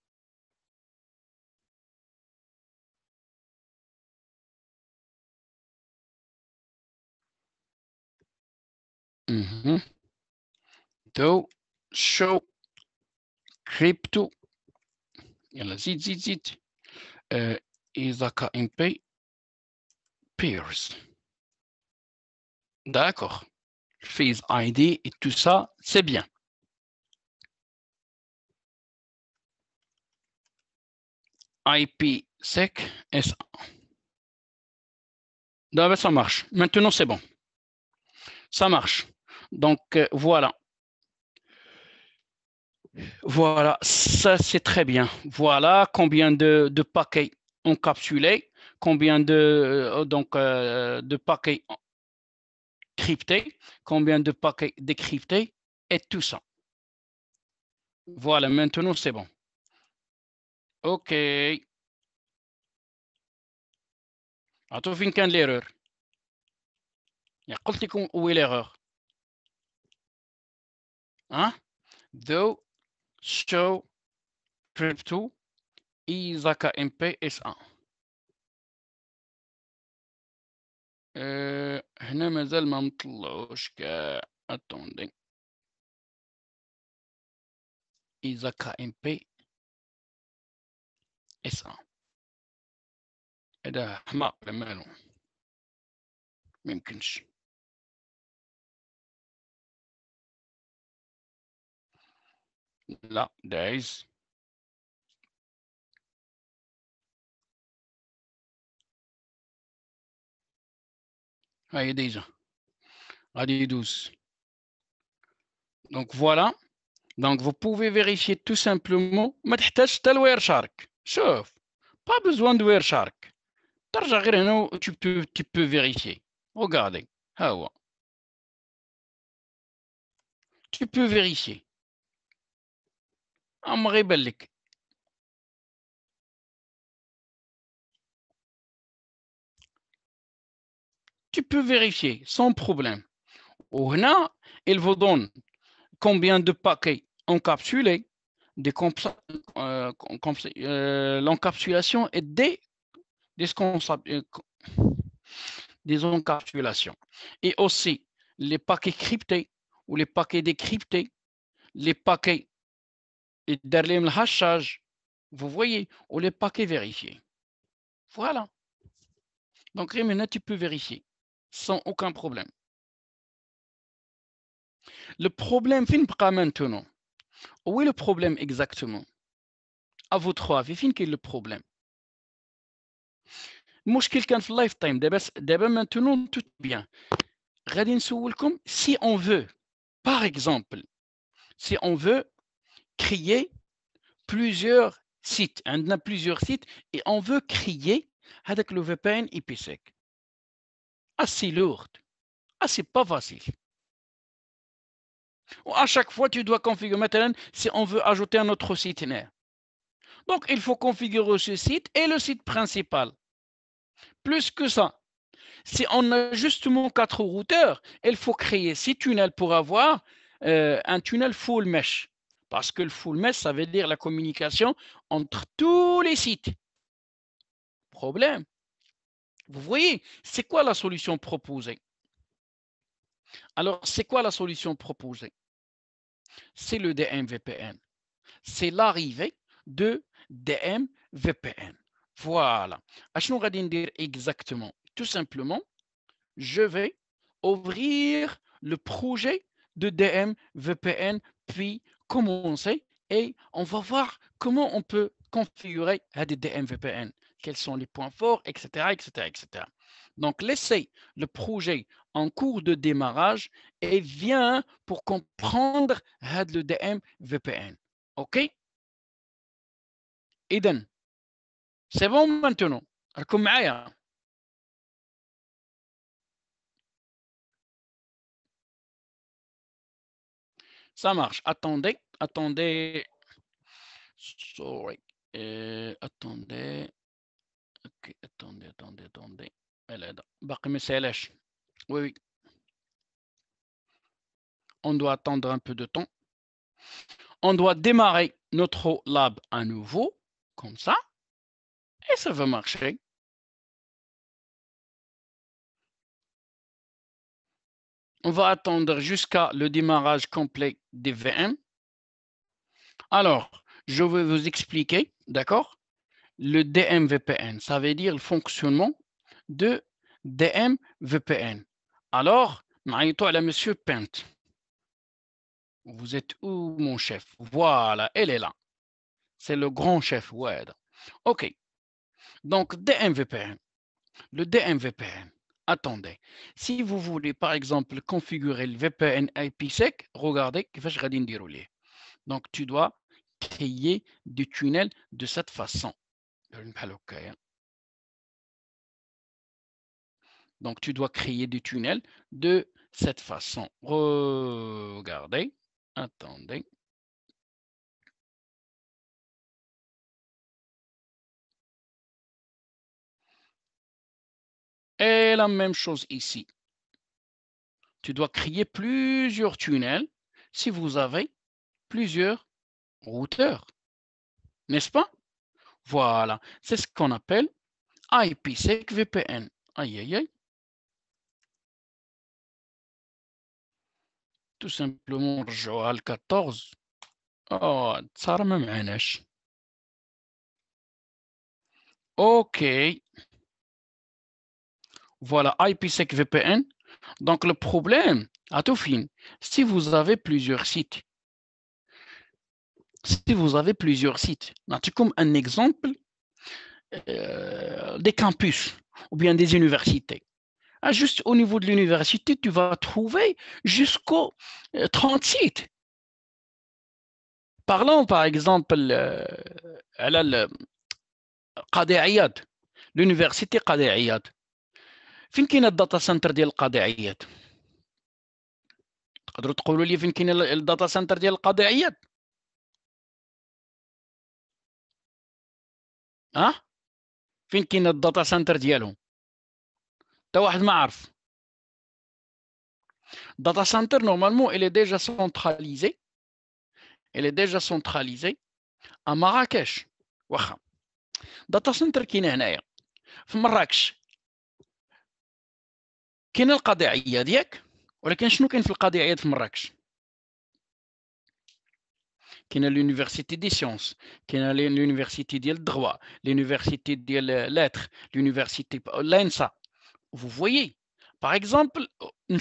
Do, show, crypto, يلا Zit, Zit, zit. uh, eh, إذا peers. D'accord. Phase ID et tout ça, c'est bien. IPsec S1. Non, ça marche. Maintenant, c'est bon. Ça marche. Donc euh, voilà. Voilà, ça c'est très bien. Voilà combien de, paquets encapsulés, combien de, euh, donc, euh, de paquets cryptés, combien de paquets décryptés et tout ça. Voilà, maintenant c'est bon. OK. l'erreur فين كان l'erreur Il قلت لكم l'erreur? ها ذو show كريبتو to كام بي اس ان أه هنا مازال ما مطلعوش كاع اتوندي ايزاكا كام بي اس ان هذا حماق مالو ميمكنش là, days. Allez, déjà. Allez, 12. Donc voilà. Donc vous pouvez vérifier tout simplement. ما tel حتى الويرشارك. Pas besoin de Wireshark. tu peux tu peux vérifier. Regardez. Tu peux vérifier tu peux vérifier sans problème. هنا il vous donne combien de paquets encapsulés. Des euh, euh, L'encapsulation et des, des, des, encapsulations. Et aussi les paquets cryptés ou les paquets décryptés, les paquets derrière le hachage, vous voyez ou les paquets vérifiés voilà donc maintenant tu peux vérifier sans aucun problème le problème fin maintenant où est le problème exactement à vous avis fin est le problème mouche كان في de time دابا maintenant maintenant tout si on veut par exemple si on veut créer plusieurs sites. On a plusieurs sites et on veut créer avec le VPN IPsec. Assez ah, lourde, assez ah, pas facile. à chaque fois, tu dois configurer. Maintenant, si on veut ajouter un autre site Donc, il faut configurer ce site et le site principal. Plus que ça, si on a justement quatre routeurs, il faut créer six tunnels pour avoir euh, un tunnel full mesh. Parce que le full mesh, ça veut dire la communication entre tous les sites. Problème. Vous voyez, c'est quoi la solution proposée Alors, c'est quoi la solution proposée C'est le DMVPN. C'est l'arrivée de DMVPN. Voilà. exactement Tout simplement, je vais ouvrir le projet de DMVPN, puis commencer et on va voir comment on peut configurer des DMVPN quels sont les points forts, etc., etc., etc. Donc, laissez le projet en cours de démarrage et viens pour comprendre le DMVPN OK? Eden, c'est bon maintenant. Ça marche. Attendez, attendez. Sorry. Euh, attendez. Ok, attendez, attendez, attendez. Elle est là. Oui, oui. On doit attendre un peu de temps. On doit démarrer notre lab à nouveau, comme ça. Et ça va marcher. on va attendre jusqu'à le démarrage complet des VM. Alors, je vais vous expliquer, d'accord, le DMVPN. Ça veut dire le fonctionnement de DMVPN. Alors, à la monsieur Pent. Vous êtes où, mon chef Voilà, elle est là. C'est le grand chef, ouais. OK. Donc, DMVPN. Le DMVPN attendez. Si vous voulez, par exemple, configurer le VPN IPsec, regardez que je vais dérouler. Donc, tu dois créer du tunnel de cette façon. Hein. Donc, tu dois créer du tunnel de cette façon. Regardez. Attendez. Et la même chose ici. Tu dois créer plusieurs tunnels si vous avez plusieurs routeurs. N'est-ce pas? Voilà, c'est ce qu'on appelle IPsec VPN. Aïe, aïe, aïe. Tout simplement, joal 14. Oh, ça me Ok. Voilà IPsec VPN. Donc le problème, à tout fin, si vous avez plusieurs sites, si vous avez plusieurs sites, comme un exemple, euh, des campus ou bien des universités. Ah, juste au niveau de l'université, tu vas trouver jusqu'aux 30 euh, sites. Parlons par exemple à euh, l'université Qadi فين كاين الداتا سنتر ديال القضاعيات تقدروا تقولوا لي فين كاين الداتا سنتر ديال القضاعيات ها فين كاين الداتا سنتر ديالهم حتى واحد ما عارف الداتا سنتر نورمالمون الي ديجا سونتراليزي الي ديجا سونتراليزي ا مراكش واخا داتا سنتر كاين هنايا في مراكش Qui est de l'université des sciences? Qui est l'université du droit? L'université des lettres? L'université de Vous voyez? Par exemple, une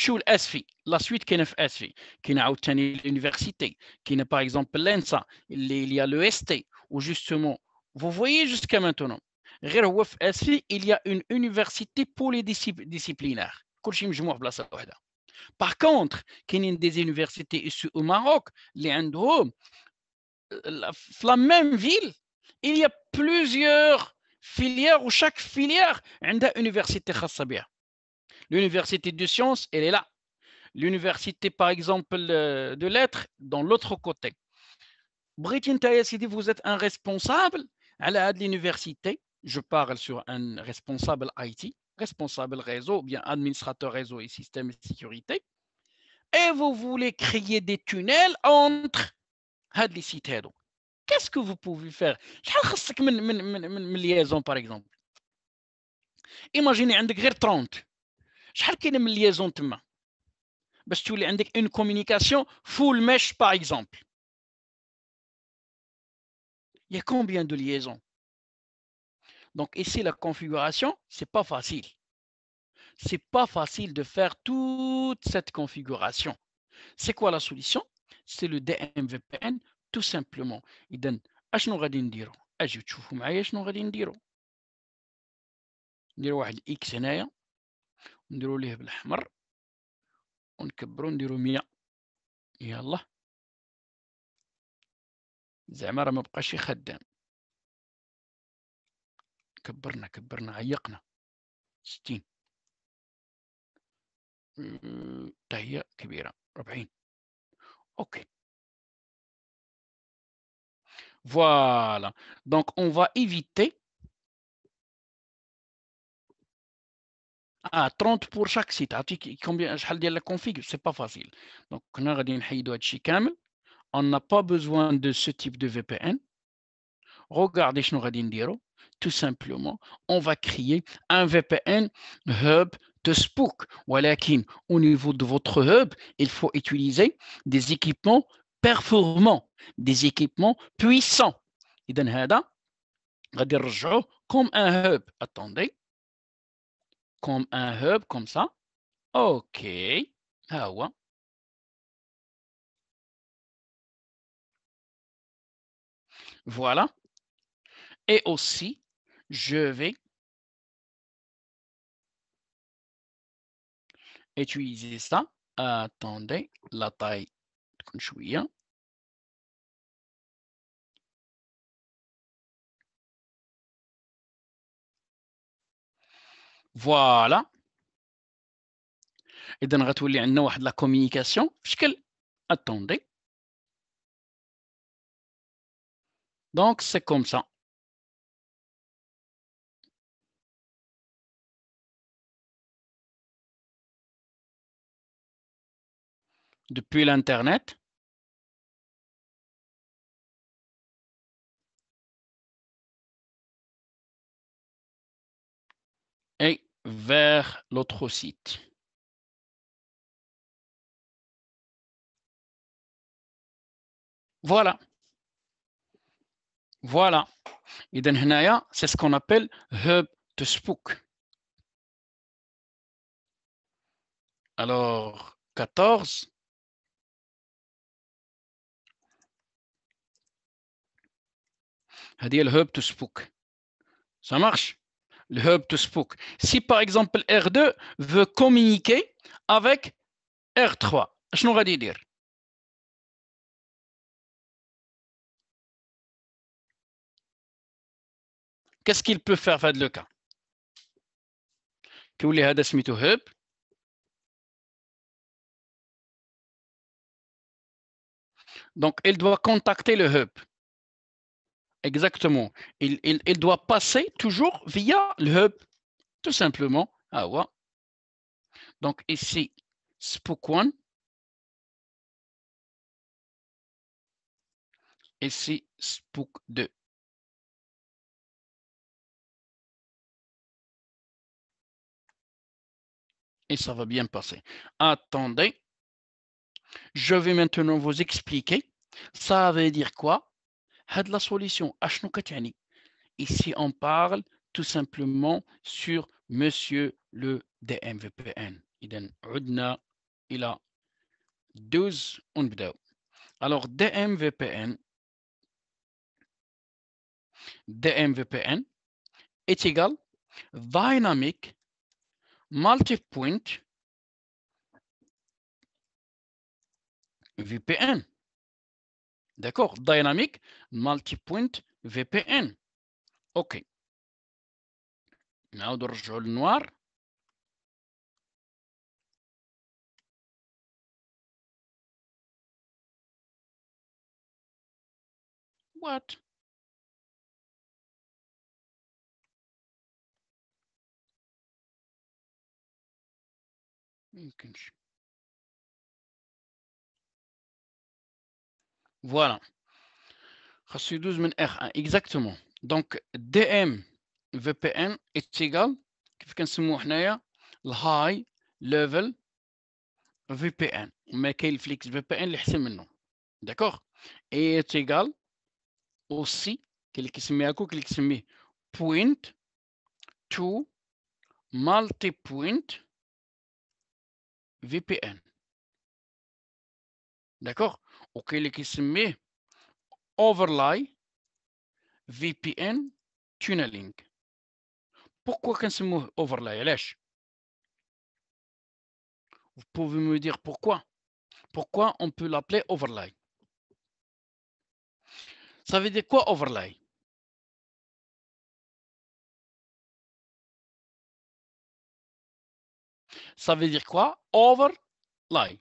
la suite qui est SFI, qui est l'université, qui est par exemple l'ENSA, il y a l'EST, ou justement, vous voyez jusqu'à maintenant, il y a une université pour les disciplinaires. Par contre, في y a des universités كاينين au Maroc اسو او ماروك اللي عندهم il y a plusieurs filières où chaque filière une université l'université de sciences elle est là l'université par exemple euh, de lettres dans l'autre côté vous êtes un responsable à de l'université je parle sur un responsable IT responsable réseau, bien administrateur réseau et système de sécurité, et vous voulez créer des tunnels entre les sites. Qu'est-ce que vous pouvez faire une liaison, par exemple Imaginez, vous degré 30. liaison de main Parce que vous voulez une communication full mesh, par exemple. Il y a combien de liaisons donc ici, la configuration, ce n'est pas facile. Ce n'est pas facile de faire toute cette configuration. C'est quoi la solution C'est le DMVPN, tout simplement. Il donne, « Je vais vous dire, je vais vous dire, je vais vous dire. » نديرو واحد اكس هنايا ونديرو ليه بالاحمر ونكبرو نديرو 100 يلا زعما راه ما بقاش خدام OK. Voilà. Donc, on va éviter à 30 pour chaque site. Combien dire la config n'est pas facile. Donc, on n'a pas besoin de ce type de VPN. Regardez ce que nous allons dire tout simplement, on va créer un VPN Hub de Spook. Walakin, au niveau de votre hub, il faut utiliser des équipements performants, des équipements puissants. comme un hub. Attendez. Comme un hub, comme ça. OK. ah ouais Voilà. Et aussi, je vais utiliser ça. Attendez, la taille hein. Voilà. Et donc, on va nous de la communication. Attendez. Donc, c'est comme ça. depuis l'Internet. et vers l'autre site. Voilà. Voilà. c'est ce qu'on appelle Hub to Spook. Alors, 14, Ça marche Le hub to spook. Si par exemple R2 veut communiquer avec R3, je nous dire. Qu'est-ce qu'il peut faire dans le cas Donc, il doit contacter le hub. Exactement. Il, doit passer toujours via le hub, tout simplement. Ah ouais. Donc ici, Spook 1. Ici, Spook 2. Et ça va bien passer. Attendez. Je vais maintenant vous expliquer. Ça veut dire quoi Had la solution ici on parle tout simplement sur monsieur le DMVPN Il a 12 ونبداو alors DMVPN DMVPN est égal dynamic multipoint VPN D'accord Dynamic Multipoint VPN. OK. Now allons le noir. What? Voilà. Rassure 12 min R1. Exactement. Donc, DM VPN est égal, qui fait qu'on se le high level VPN. Mais quel flex VPN est le maintenant. D'accord Et est égal aussi, quel qui se met à quoi Quel qui se met point to multi point VPN. D'accord وكاين اللي كيسميه overlay VPN tunneling Pourquoi بوكو كنسموه overlay Vous pouvez me dire pourquoi Pourquoi on peut l'appeler overlay Ça veut dire quoi overlay Ça veut dire quoi Overlay.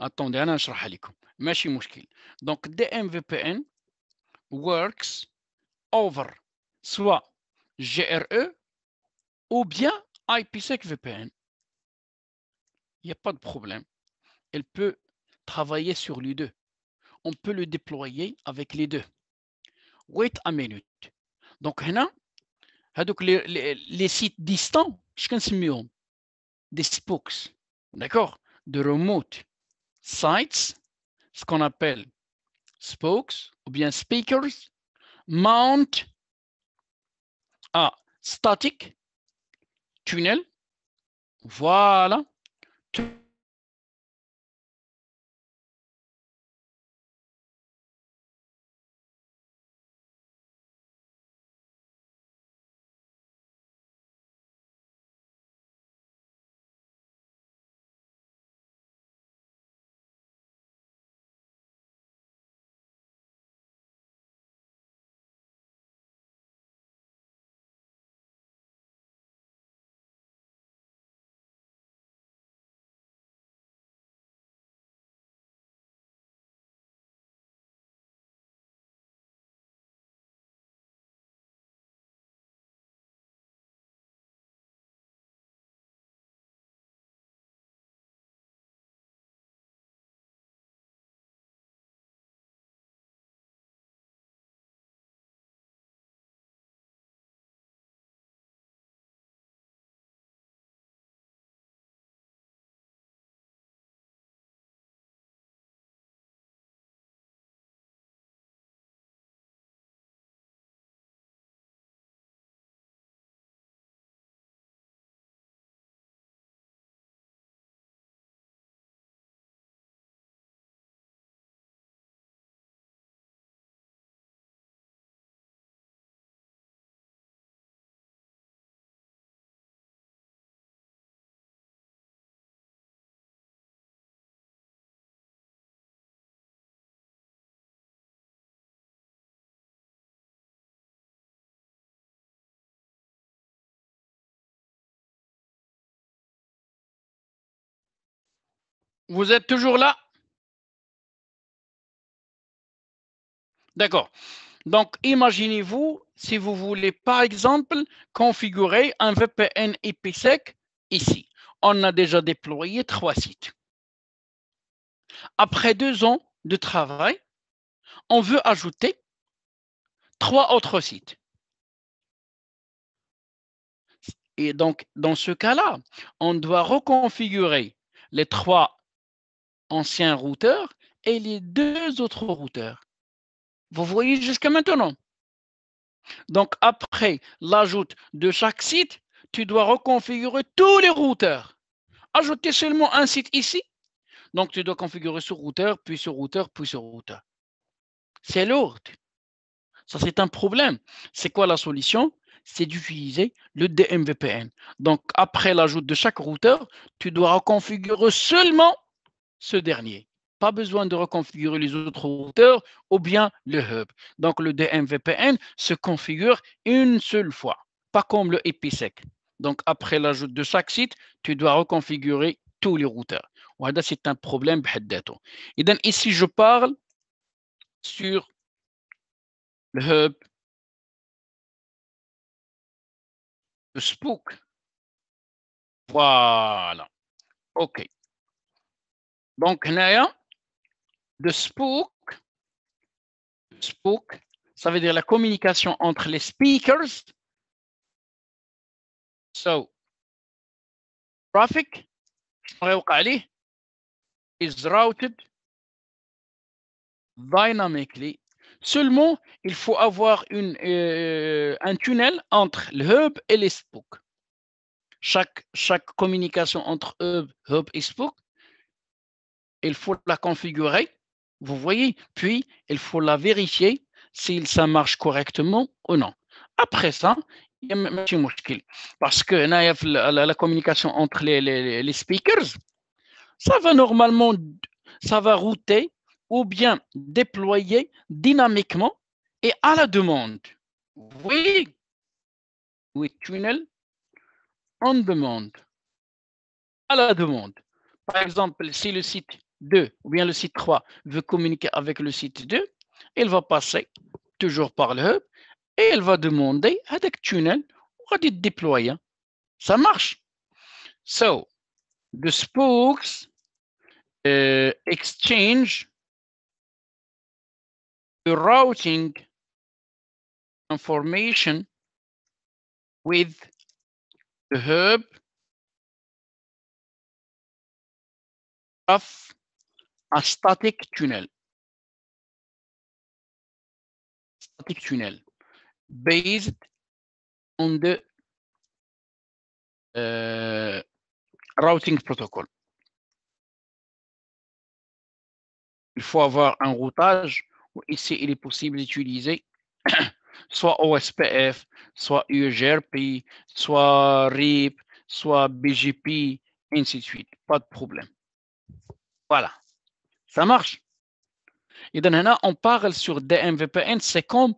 Attendez, je نشرحها vous ماشي مشكل donc Donc DMVPN works over soit GRE ou bien IPsec VPN. Il n'y a pas de problème. Elle peut travailler sur les deux. On peut le déployer avec les deux. Wait a minute. Donc, les, sites distants, je c'est mieux. Des spokes, d'accord De remote sites, ce qu'on appelle spokes ou bien speakers, mount à static, tunnel, voilà, Vous êtes toujours là D'accord. Donc, imaginez-vous, si vous voulez, par exemple, configurer un VPN IPsec ici. On a déjà déployé trois sites. Après deux ans de travail, on veut ajouter trois autres sites. Et donc, dans ce cas-là, on doit reconfigurer les trois ancien routeur et les deux autres routeurs. Vous voyez jusqu'à maintenant. Donc après l'ajout de chaque site, tu dois reconfigurer tous les routeurs. Ajouter seulement un site ici. Donc tu dois configurer ce routeur, puis ce routeur, puis ce routeur. C'est lourd. Ça, c'est un problème. C'est quoi la solution C'est d'utiliser le DMVPN. Donc après l'ajout de chaque routeur, tu dois reconfigurer seulement ce dernier. Pas besoin de reconfigurer les autres routeurs ou bien le hub. Donc le DMVPN se configure une seule fois, pas comme le IPsec. Donc après l'ajout de chaque site, tu dois reconfigurer tous les routeurs. Voilà, c'est un problème. Et donc ici, je parle sur le hub, le spook. Voilà. OK. Donc هنايا de spoke spoke ça veut dire la communication entre les speakers so traffic is routed dynamically Seulement, il faut avoir euh, un tunnel entre le hub et les spooks. Chaque, chaque communication entre hub, hub et spook il faut la configurer, vous voyez, puis il faut la vérifier si ça marche correctement ou non. Après ça, il y a un petit muscle, Parce que la communication entre les, speakers, ça va normalement, ça va router ou bien déployer dynamiquement et à la demande. Oui, oui, tunnel, on demande, à la demande. Par exemple, si le site 2 ou bien le site 3 veut communiquer avec le site 2, il va passer toujours par le hub et il va demander à des tunnel ou à déployer. Ça marche. So, the spokes euh, exchange the routing information with the hub of un static tunnel. Static tunnel based on the euh, routing protocol. Il faut avoir un routage où ici il est possible d'utiliser soit OSPF, soit UGRP, soit RIP, soit BGP, ainsi de suite. Pas de problème. Voilà marche. Et là, on parle sur DMVPN, c'est comme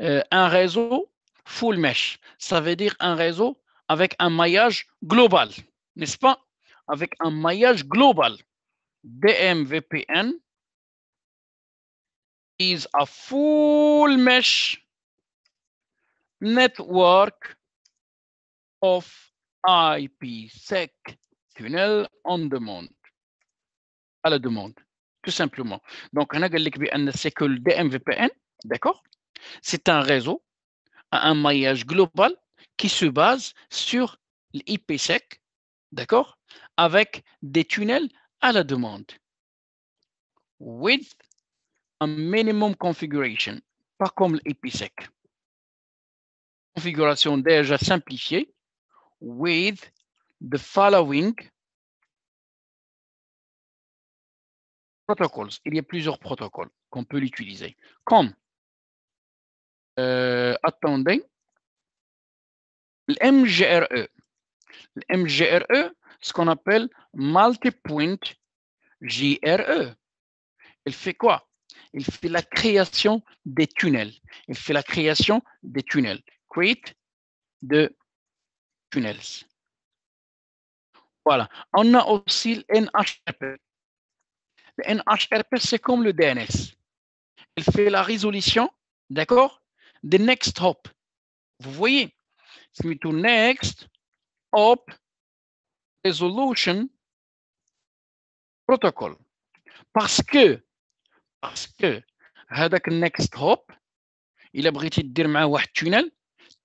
euh, un réseau full mesh. Ça veut dire un réseau avec un maillage global, n'est-ce pas Avec un maillage global. DMVPN is a full mesh network of IPsec tunnel on demand, à la demande simplement. Donc, on a c'est que le DMVPN, d'accord C'est un réseau à un maillage global qui se base sur l'IPsec, d'accord Avec des tunnels à la demande. With a minimum configuration, pas comme l'IPsec. Configuration déjà simplifiée, with the following Il y a plusieurs protocoles qu'on peut l'utiliser. Comme, euh, attendez, le MGRE. Le MGRE, ce qu'on appelle Multipoint JRE. Il fait quoi Il fait la création des tunnels. Il fait la création des tunnels. Create de tunnels. Voilà. On a aussi le NHRP, c'est comme le DNS. Il fait la résolution, d'accord, de next hop. Vous voyez, c'est next hop resolution protocol. Parce que, parce que, next hop, il a بغيتي دير tunnel,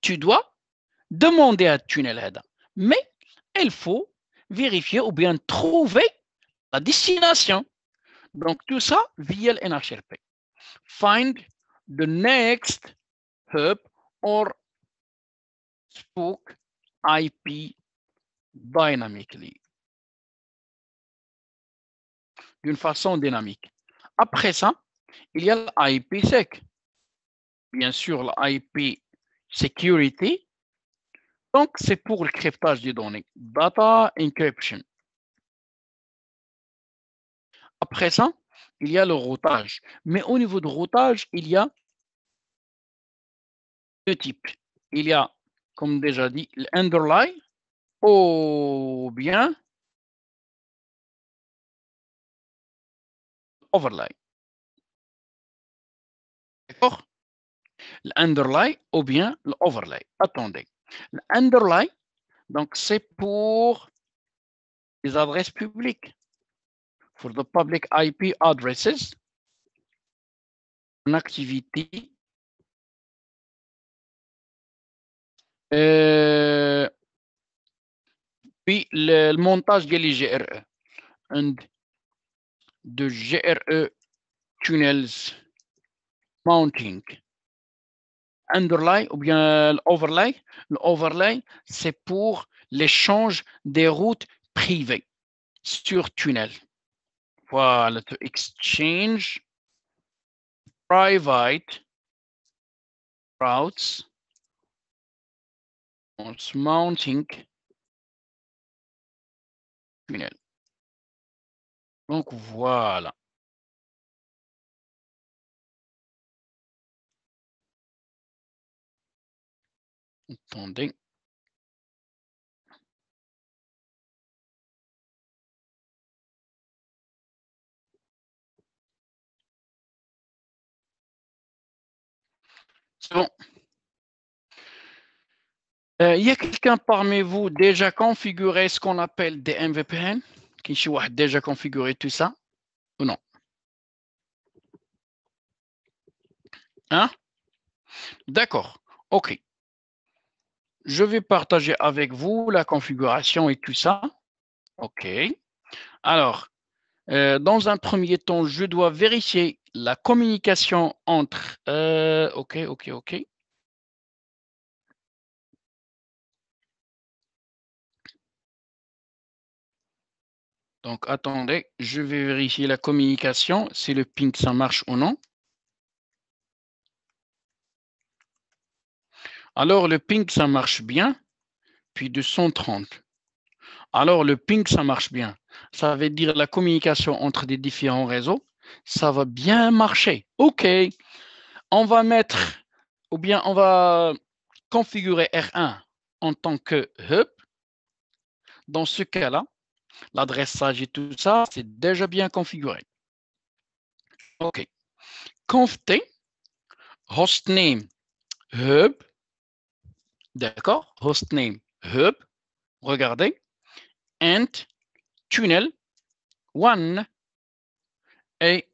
tu dois demander à tunnel Mais il faut vérifier ou bien trouver la destination. Donc, tout ça via le Find the next hub or spoke IP dynamically. D'une façon dynamique. Après ça, il y a l'IPsec. Bien sûr, l'IP security. Donc, c'est pour le cryptage des données. Data encryption. Après ça, il y a le routage. Mais au niveau de routage, il y a deux types. Il y a, comme déjà dit, l'underline ou bien overlay. D'accord L'underlay ou bien l'overlay. Attendez. L'underlay, donc c'est pour les adresses publiques for the public IP addresses, activité, euh, puis le, montage des GRE and the GRE tunnels mounting underlay ou bien overlay. l'overlay c'est pour l'échange des routes privées sur tunnels. well, to exchange private routes on mounting tunnel. Donc voilà. Attendez. Il euh, y a quelqu'un parmi vous déjà configuré ce qu'on appelle des MVPN Qui a déjà configuré tout ça ou non Hein D'accord, ok. Je vais partager avec vous la configuration et tout ça. OK. Alors, euh, dans un premier temps, je dois vérifier la communication entre... Euh, ok, ok, ok. Donc, attendez, je vais vérifier la communication, si le ping, ça marche ou non. Alors, le ping, ça marche bien, puis 230. Alors, le ping, ça marche bien. Ça veut dire la communication entre des différents réseaux ça va bien marcher. OK, on va mettre ou bien on va configurer R1 en tant que hub. Dans ce cas-là, l'adressage et tout ça, c'est déjà bien configuré. OK. ConfT. hostname hub. D'accord Hostname hub. Regardez. And tunnel one et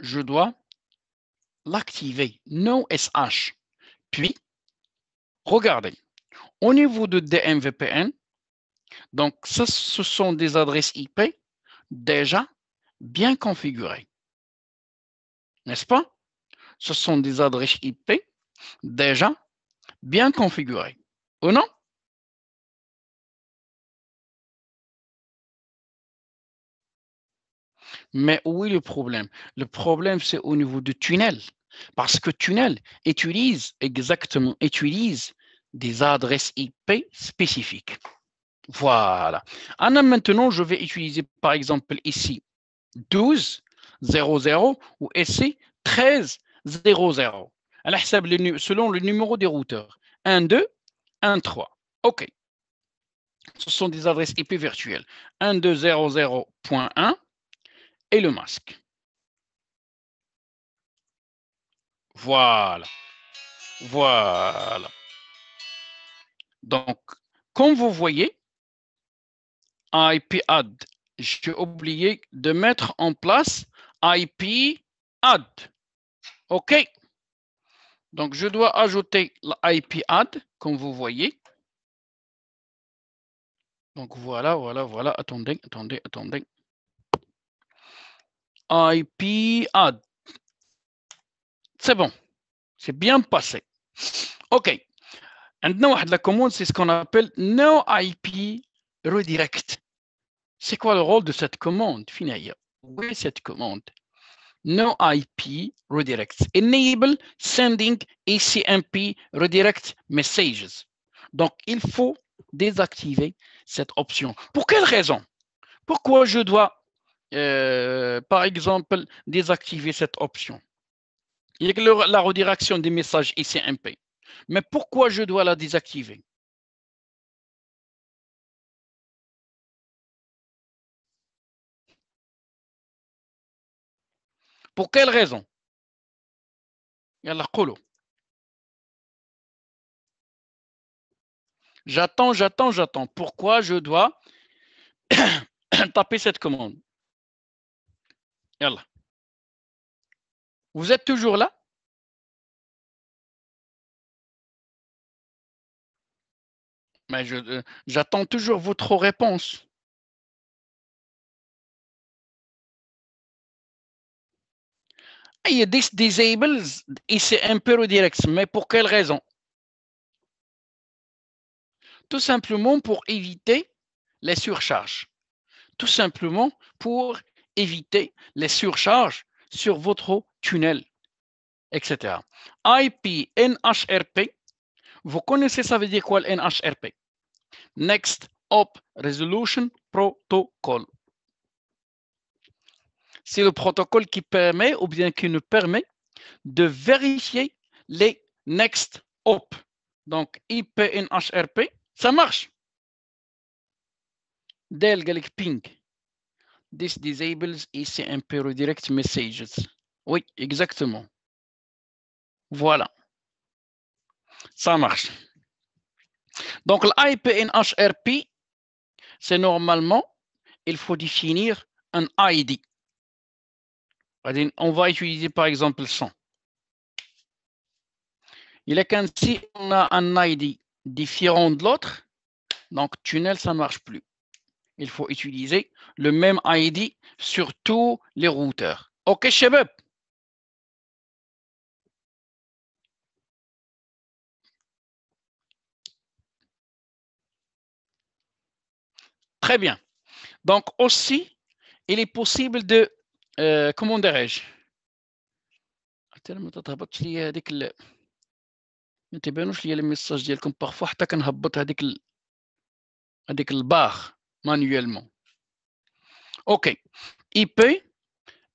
je dois l'activer, no SH. Puis, regardez, au niveau de DMVPN, donc ce sont des adresses IP déjà bien configurées. N'est-ce pas? Ce sont des adresses IP déjà bien configurées. Ou non? Mais où est le problème Le problème, c'est au niveau du tunnel. Parce que tunnel utilise exactement, utilise des adresses IP spécifiques. Voilà. maintenant, je vais utiliser par exemple ici 12.0.0 ou ici 13.0.0. Selon le numéro des routeurs. 1, 2, 1, 3. OK. Ce sont des adresses IP virtuelles. 1200.1 le masque. Voilà. Voilà. Donc, comme vous voyez, IP add, j'ai oublié de mettre en place IP add. OK. Donc, je dois ajouter l'IP add, comme vous voyez. Donc, voilà, voilà, voilà. Attendez, attendez, attendez. IP add. C'est bon. C'est bien passé. OK. Et now la commande, c'est ce qu'on appelle no IP redirect. C'est quoi le rôle de cette commande, finalement Où est cette commande No IP redirect. Enable sending ACMP redirect messages. Donc, il faut désactiver cette option. Pour quelle raison Pourquoi je dois euh, par exemple, désactiver cette option. Il y a la redirection des messages ICMP. Mais pourquoi je dois la désactiver Pour quelle raison J'attends, j'attends, j'attends. Pourquoi je dois taper cette commande vous êtes toujours là Mais euh, j'attends toujours votre réponse. Il y des et c'est un peu direct Mais pour quelle raison Tout simplement pour éviter les surcharges. Tout simplement pour éviter les surcharges sur votre tunnel, etc. IP NHRP, vous connaissez ça veut dire quoi le NHRP Next Hop Resolution Protocol. C'est le protocole qui permet ou bien qui nous permet de vérifier les Next Hop. Donc IP NHRP, ça marche. Dell Gallic Pink. This disables ICMP e redirect messages. Oui, exactement. Voilà. Ça marche. Donc, l'IPNHRP, c'est normalement, il faut définir un ID. On va utiliser par exemple 100. Il est si on a un ID différent de l'autre. Donc, tunnel, ça ne marche plus il faut utiliser le même ID sur tous les routeurs. OK, Shabab Très bien. Donc aussi, il est possible de, euh, comment dirais-je ما تتهبطش لي هذيك ال... ما تبانوش لي message ديالكم بارفوا حتى كنهبط هذيك ال... هذيك الباغ manuellement. OK. IP,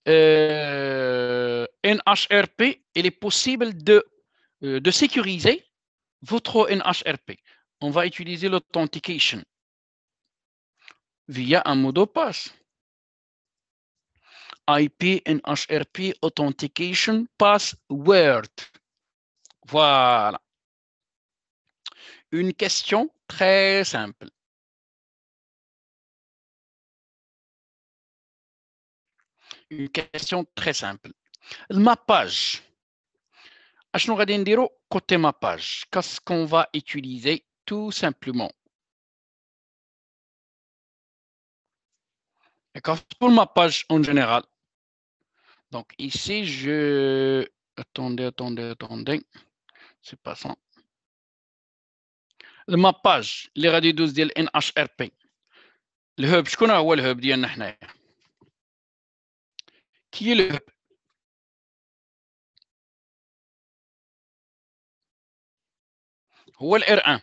euh, NHRP, il est possible de, euh, de sécuriser votre NHRP. On va utiliser l'authentication via un mot de passe. IP, NHRP, Authentication, Password. Voilà. Une question très simple. une question très simple. Le mappage. Ashnou côté mappage, qu'est-ce qu'on va utiliser tout simplement Pour le mappage en général. Donc ici, je. Attendez, attendez, attendez. C'est pas ça. Le mappage, les radios 12 le NHRP. Je connais هو hub ديالنا حنايا qui est le هو الار 1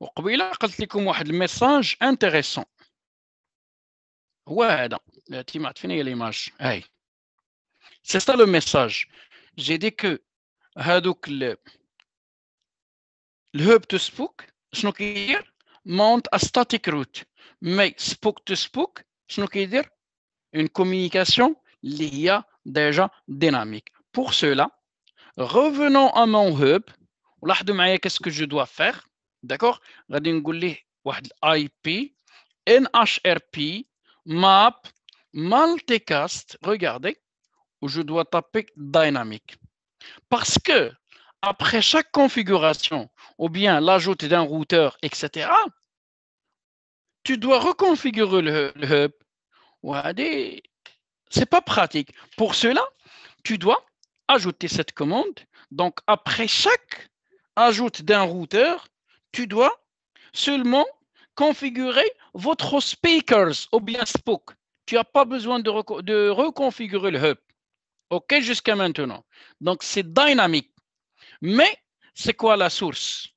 وقبيله قلت لكم واحد الميساج انتريسون هو هذا تيمات فين هي ليماج هاي سي سا لو ميساج جي دي كو هادوك ال... الهوب تو سبوك شنو كيدير مونت ا ستاتيك روت مي سبوك تو سبوك شنو كيدير اون كومونيكاسيون a déjà dynamique. Pour cela, revenons à mon hub. Qu'est-ce que je dois faire D'accord IP, NHRP, map, multicast. Regardez, où je dois taper dynamique. Parce que après chaque configuration ou bien l'ajout d'un routeur, etc., tu dois reconfigurer le, le hub c'est pas pratique. Pour cela, tu dois ajouter cette commande. Donc, après chaque ajout d'un routeur, tu dois seulement configurer votre speakers ou bien spoke. Tu n'as pas besoin de, de, reconfigurer le hub. OK, jusqu'à maintenant. Donc, c'est dynamique. Mais, c'est quoi la source?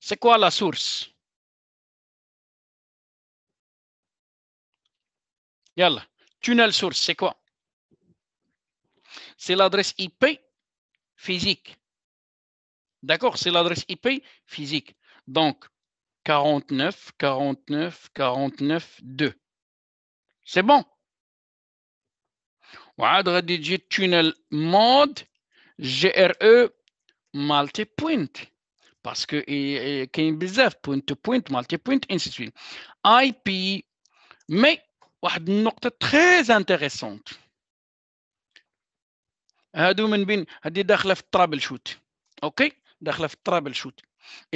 C'est quoi la source? Yalla, tunnel source, c'est quoi C'est l'adresse IP physique. D'accord C'est l'adresse IP physique. Donc, 49, 49, 49, 2. C'est bon غادي تجي tunnel mode GRE multipoint, point parce que un bizarre, point to point multi-point ainsi de suite IP mais واحد النقطة très intéressante هادو من بين هادي داخلة في الترابل شوت اوكي داخلة في الترابل شوت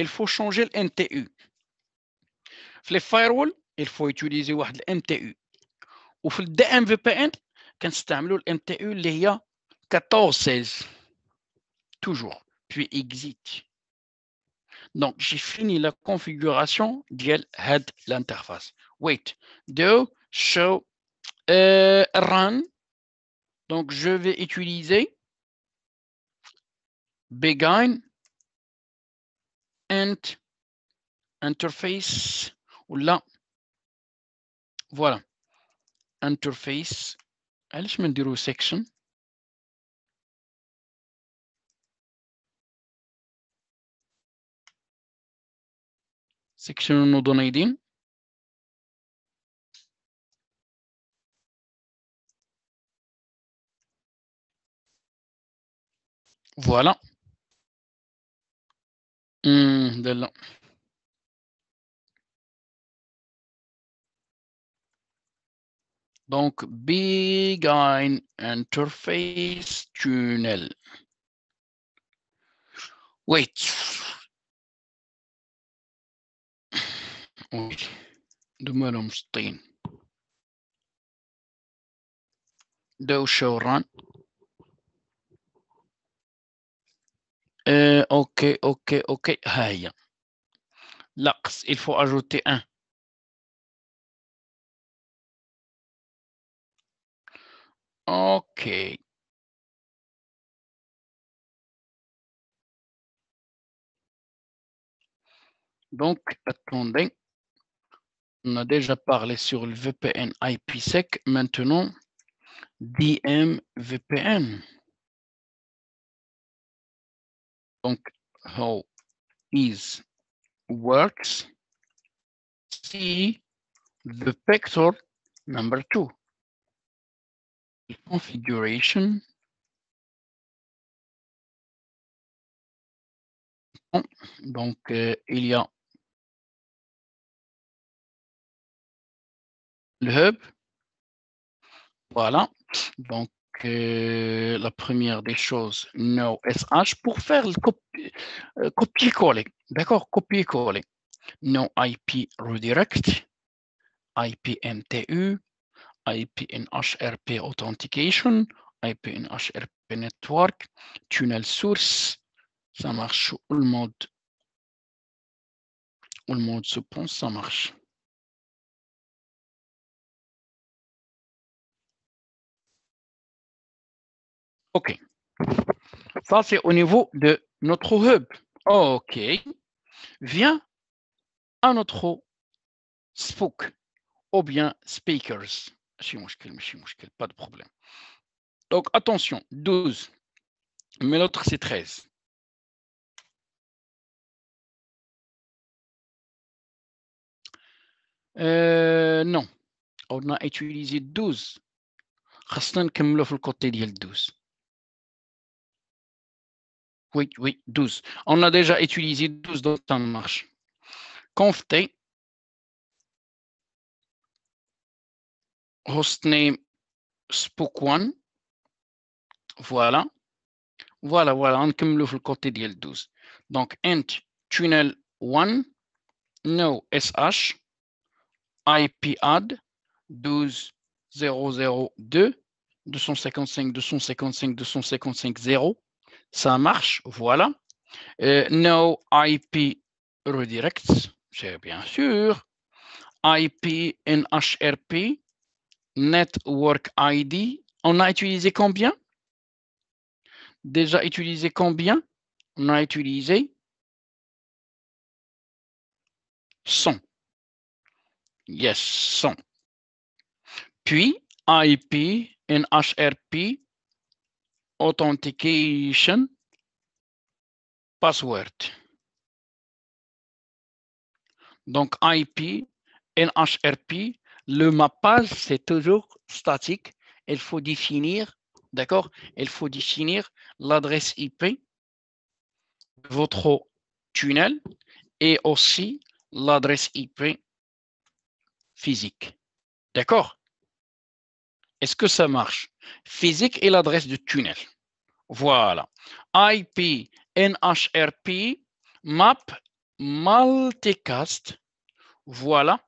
il faut changer le NTU les firewalls, il faut utiliser واحد ال MTU وفي ال DMVPN كنستعملوا ال MTU اللي هي 1416 toujours puis exit donc j'ai fini la configuration ديال هاد l'interface wait deux show euh, run. Donc, je vais utiliser begin and interface ou Voilà. Interface. Allez, je me section. Section nous Voilà. Hum, Donc, Big Interface Tunnel. Wait. Oui. De Melomstein. De Show Run. Euh, ok, ok, ok. Là, il faut ajouter un. Ok. Donc, attendez. On a déjà parlé sur le VPN IPsec. Maintenant, DM VPN. Donc, how is works see the vector number two. configuration Donc, euh, il y a le hub. Voilà. Donc, que la première des choses, no SH, pour faire le euh, copier-coller. D'accord Copier-coller. No IP redirect, IPMTU, IPNHRP authentication, IPNHRP network, tunnel source. Ça marche. Ou le mode, ou le mode pense ça marche. OK. Ça, c'est au niveau de notre hub. OK. Viens à notre spook ou bien speakers. Pas de problème. Donc, attention, 12. Mais l'autre, c'est 13. Euh, non. On a utilisé 12. Khasna le côté 12. Oui, oui, 12. On a déjà utilisé 12 dans temps de marche. Confté. Hostname Spook Voilà. Voilà, voilà. On le côté dil 12. Donc, int tunnel 1, no sh, IP add 255 255 255 0 ça marche, voilà. Euh, no IP redirects, c'est bien sûr. IP HRP, Network ID. On a utilisé combien Déjà utilisé combien On a utilisé 100. Yes, 100. Puis IP HRP authentication password. Donc IP, NHRP, le mappage, c'est toujours statique. Il faut définir, d'accord Il faut définir l'adresse IP de votre tunnel et aussi l'adresse IP physique. D'accord est-ce que ça marche Physique et l'adresse du tunnel. Voilà. IP, NHRP, map, multicast. Voilà.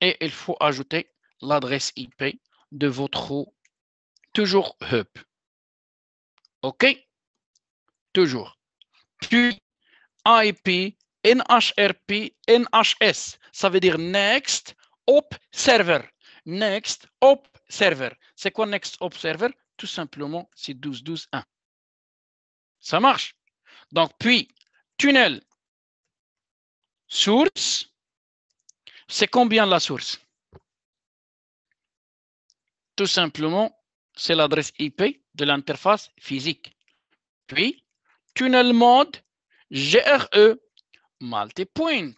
Et il faut ajouter l'adresse IP de votre toujours hub. OK Toujours. Puis IP, NHRP, NHS. Ça veut dire Next hop, Server. Next hop, server. C'est quoi next Tout simplement, c'est 12.12.1. Ça marche. Donc, puis, tunnel, source, c'est combien la source Tout simplement, c'est l'adresse IP de l'interface physique. Puis, tunnel mode, GRE, multipoint,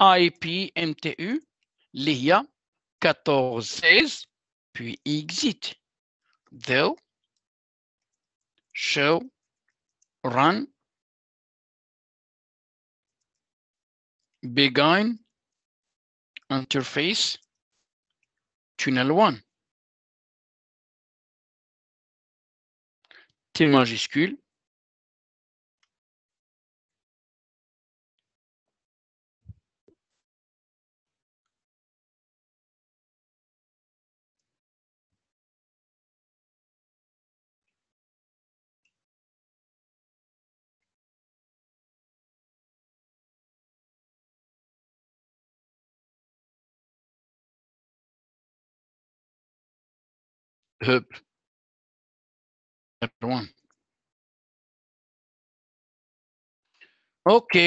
IP, MTU, l'IA, 14, puis exit. Do, show, run, begin, interface, tunnel 1. T majuscule, OK,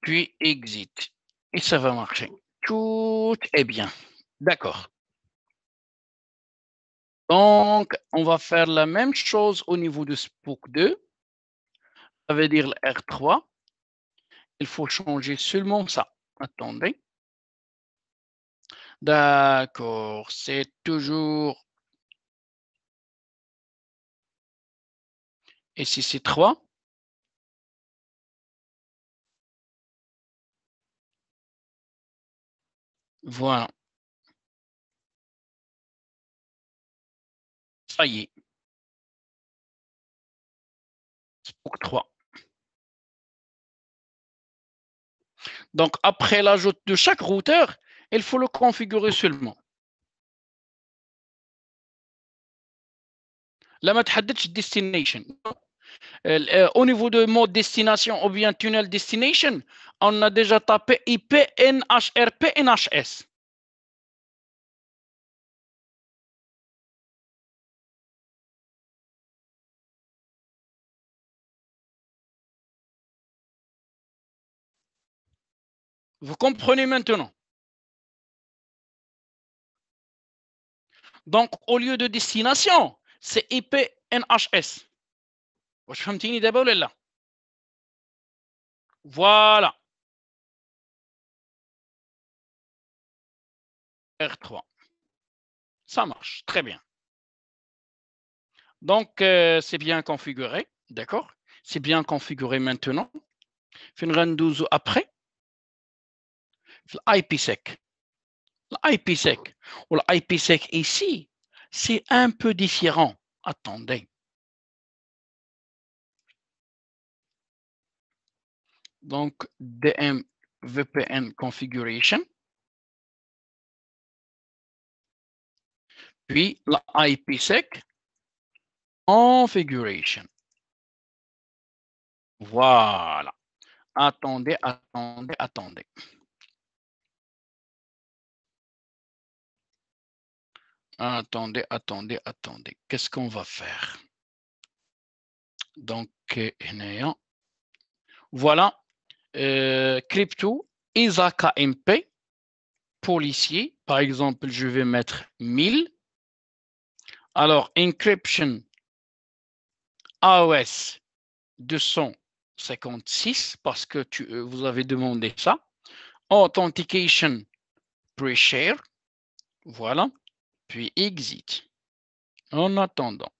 puis exit. Et ça va marcher. Tout est bien. D'accord. Donc, on va faire la même chose au niveau de Spook 2. Ça veut dire le R3. Il faut changer seulement ça. Attendez. D'accord, c'est toujours Et si c'est 3, voilà. Ça y est. 3. Donc, après l'ajout de chaque routeur, il faut le configurer seulement. Là, ma hadith destination. Euh, au niveau de mot destination ou bien tunnel destination, on a déjà tapé IPNHRPNHS Vous comprenez maintenant Donc, au lieu de destination, c'est IPNHS. Je R3 ça marche très bien donc euh, c'est bien configuré d'accord c'est bien configuré maintenant finran 12 après l'IPsec IPsec. ou l'IPsec ici c'est un peu différent. Attendez. Donc, DM configuration. Puis, la IPsec configuration. Voilà. Attendez, attendez, attendez. Attendez, attendez, attendez. Qu'est-ce qu'on va faire Donc, voilà. Euh, crypto, Isaac MP, policier. Par exemple, je vais mettre 1000. Alors, encryption AOS 256, parce que euh, vous avez demandé ça. Authentication pre-share. Voilà puis exit. En attendant.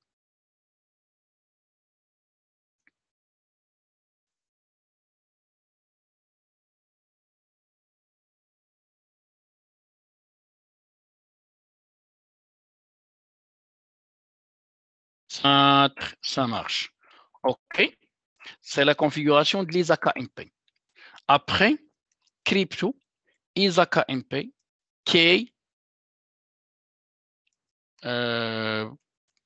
Ça, ça marche. OK. C'est la configuration de l'isaka MP. Après, crypto, ISACA MP, K, euh,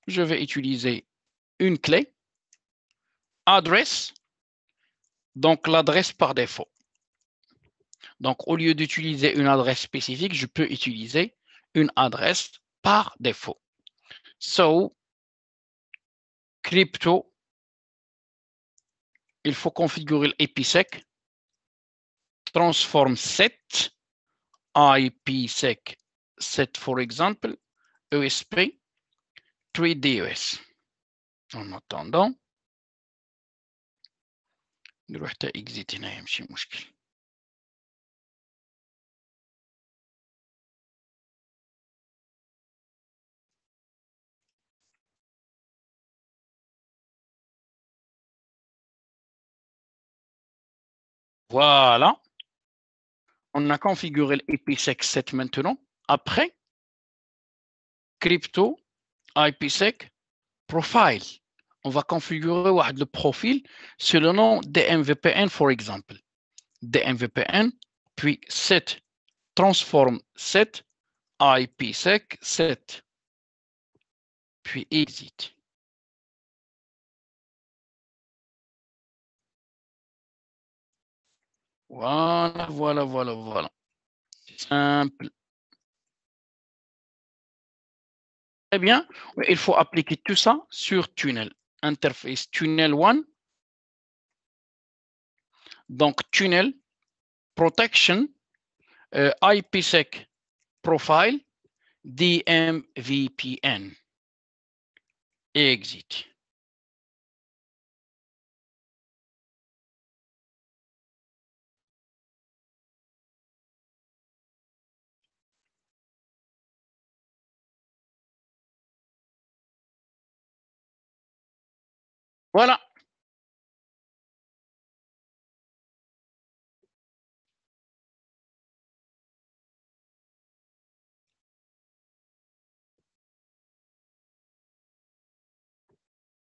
je vais utiliser une clé, adresse, donc l'adresse par défaut. Donc, au lieu d'utiliser une adresse spécifique, je peux utiliser une adresse par défaut. So, crypto, il faut configurer l'IPsec, transform set, IPsec set, for example, USB e 3DOS. En attendant نروح حتى اكزيت هنا يمشي Voilà. On a configuré l'EPSEC 7 maintenant. Après, crypto IPsec profile. On va configurer le profil sur le nom DMVPN, for example. DMVPN, puis set, transform set, IPsec set, puis exit. Voilà, voilà, voilà, voilà. Simple. Très bien. Il faut appliquer tout ça sur tunnel. Interface tunnel 1. Donc, tunnel, protection, euh, IPsec profile, DMVPN. Exit. Voilà.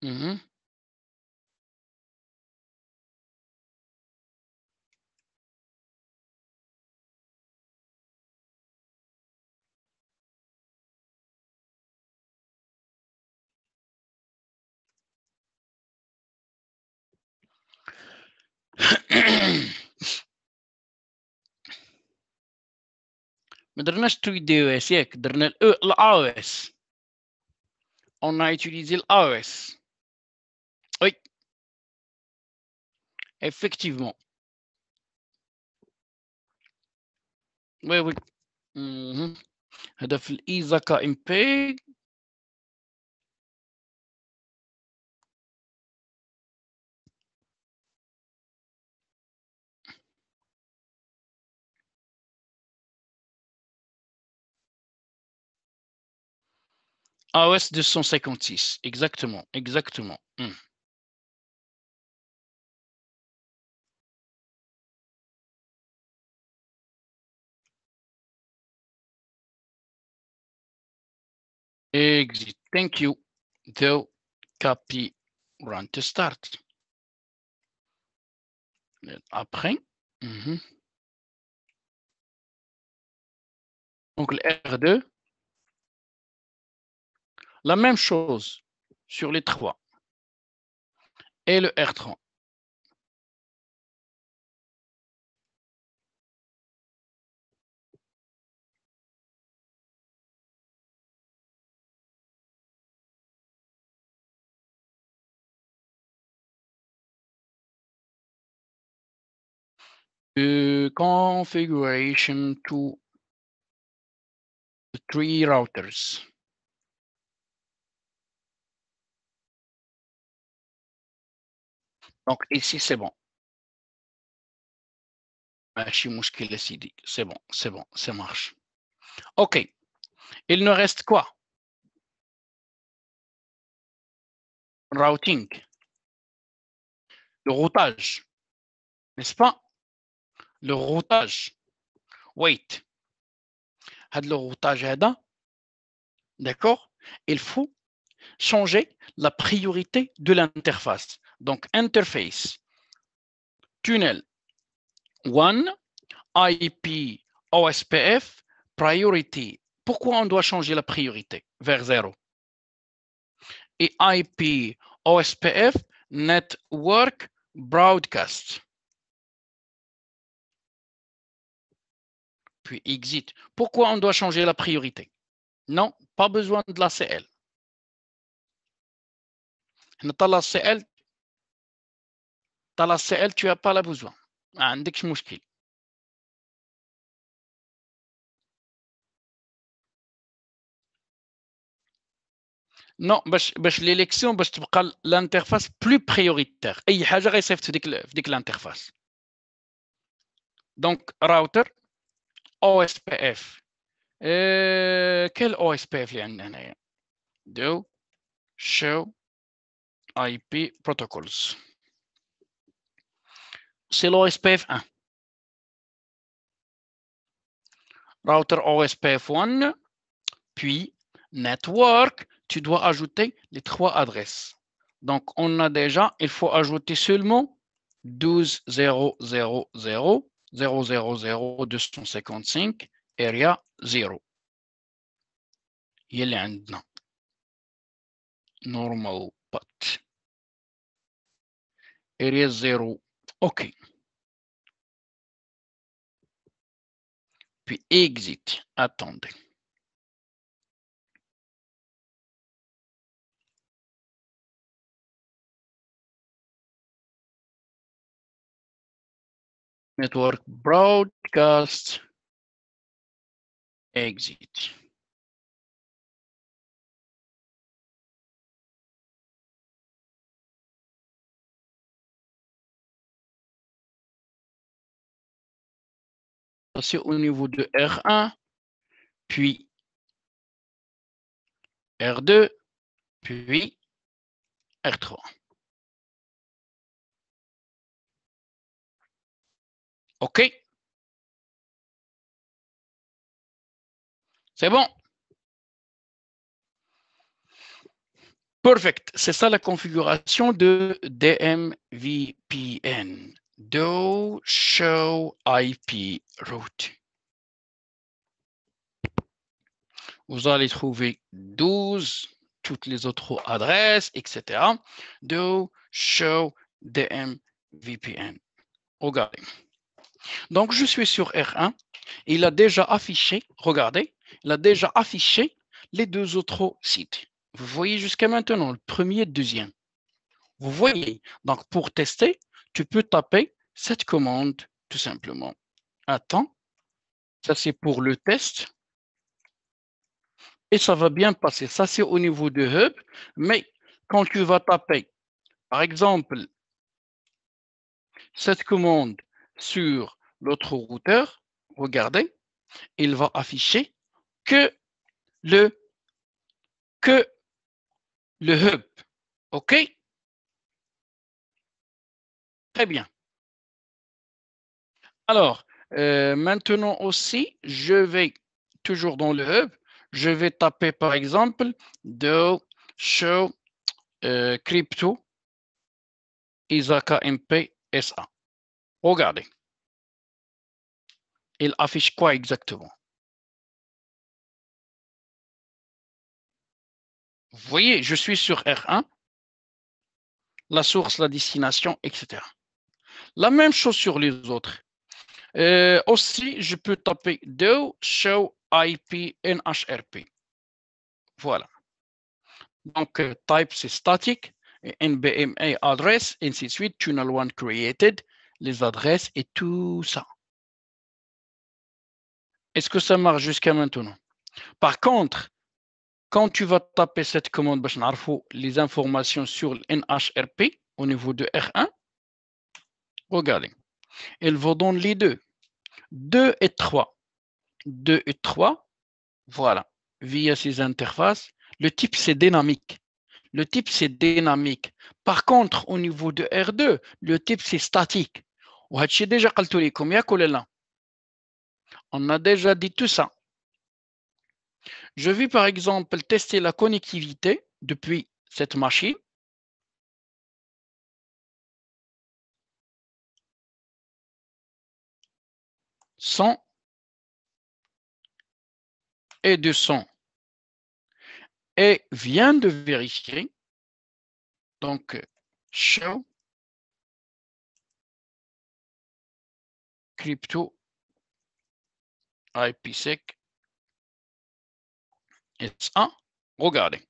Mhm. Mais d'un autre idée, c'est que l'OS. On a utilisé l'OS. Oui. Effectivement. Oui, oui. Il y a l'ISAKA MP. AOS 256, exactement, exactement. Hmm. Exit, thank you. Do copy run to start. Après, donc hmm. le R2, la même chose sur les trois et le r 3 euh, configuration to three routers. Donc ici, c'est bon. C'est bon, c'est bon, ça marche. OK. Il nous reste quoi? Routing. Le routage. N'est-ce pas? Le routage. Wait. Le routage D'accord? Il faut changer la priorité de l'interface. Donc, interface, tunnel, one, IP, OSPF, priority. Pourquoi on doit changer la priorité vers zéro Et IP, OSPF, network, broadcast. Puis exit. Pourquoi on doit changer la priorité Non, pas besoin de la CL. la CL dans la CL, tu as pas la besoin. Ah, Un déchmusquille. Non, bah l'élection, bah tu l'interface plus prioritaire. Et il a déjà récemment dit que l'interface. Donc, router, OSPF. Euh, quel OSPF viens de nager? Do Show IP protocols. C'est lospf 1 Router OSPF1, puis network, tu dois ajouter les trois adresses. Donc, on a déjà, il faut ajouter seulement 12.0.0.0.0.0.255 area 0. Il a عندنا normal path area 0 OK. Puis exit, attendez. Network broadcast exit. passer au niveau de R1, puis R2, puis R3. OK. C'est bon. Perfect. C'est ça la configuration de DMVPN. Do show IP route. Vous allez trouver 12, toutes les autres adresses, etc. Do show DM VPN. Regardez. Donc, je suis sur R1. Il a déjà affiché, regardez, il a déjà affiché les deux autres sites. Vous voyez jusqu'à maintenant le premier et le deuxième. Vous voyez, donc pour tester, tu peux taper cette commande tout simplement. Attends, ça c'est pour le test. Et ça va bien passer. Ça c'est au niveau de Hub. Mais quand tu vas taper, par exemple, cette commande sur l'autre routeur, regardez, il va afficher que le, que le hub. OK Très bien. Alors, euh, maintenant aussi, je vais, toujours dans le hub, je vais taper par exemple do show euh, crypto Isaka MP SA. Regardez. Il affiche quoi exactement Vous voyez, je suis sur R1, la source, la destination, etc. La même chose sur les autres. Euh, aussi, je peux taper do show IP NHRP. Voilà. Donc, euh, type, c'est statique. NBMA address, ainsi de suite. Tunnel 1 created, les adresses et tout ça. Est-ce que ça marche jusqu'à maintenant? Par contre, quand tu vas taper cette commande, les informations sur le NHRP au niveau de R1, Regardez. Elle vous donne les deux. 2 et 3. 2 et 3. Voilà. Via ces interfaces, le type c'est dynamique. Le type c'est dynamique. Par contre, au niveau de R2, le type c'est statique. déjà On a déjà dit tout ça. Je vais par exemple tester la connectivité depuis cette machine 100 et 200 et vient de vérifier donc show crypto IPsec S1 regardez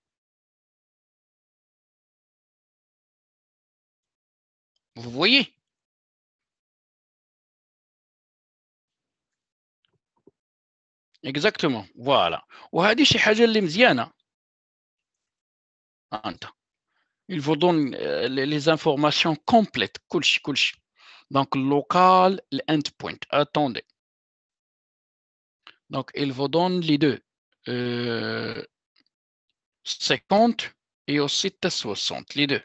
vous voyez Exactement, voilà. وهذه شي حاجه اللي il vous donne euh, les informations complètes كلشي كلشي donc local l'endpoint attendez donc il vous donne les deux 50 euh, et aussi 60 les deux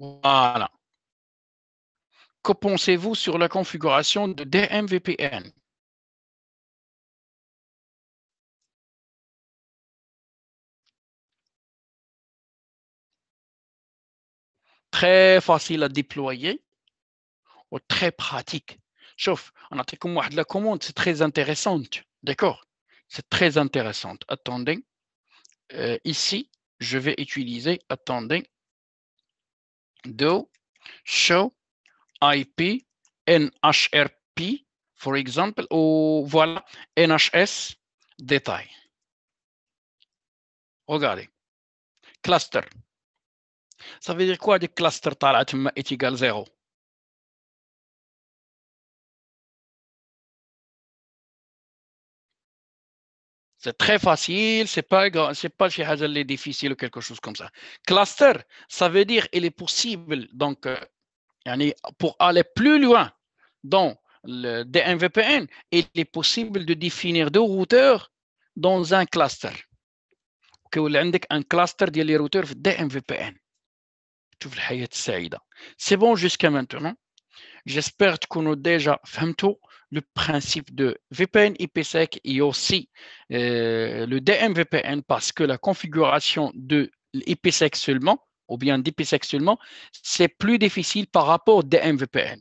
Voilà. Que pensez-vous sur la configuration de DMVPN Très facile à déployer ou très pratique. Sauf, on a la commande, c'est très intéressante. D'accord C'est très intéressante. Attendez. Euh, ici, je vais utiliser, attendez, do show IP, NHRP, for example, ou voilà, NHS, détail. Regardez. Cluster. Ça veut dire quoi de cluster talatum est égal 0 C'est très facile, c'est pas c'est pas chez Hazel difficile ou quelque chose comme ça. Cluster, ça veut dire il est possible donc euh, pour aller plus loin dans le DMVPN, il est possible de définir deux routeurs dans un cluster. Que vous un cluster routeurs DMVPN. C'est bon jusqu'à maintenant. J'espère que nous avons déjà fait le principe de VPN IPsec et aussi euh, le DMVPN parce que la configuration de l'IPsec seulement ou bien DP sexuellement, c'est plus difficile par rapport au DMVPN.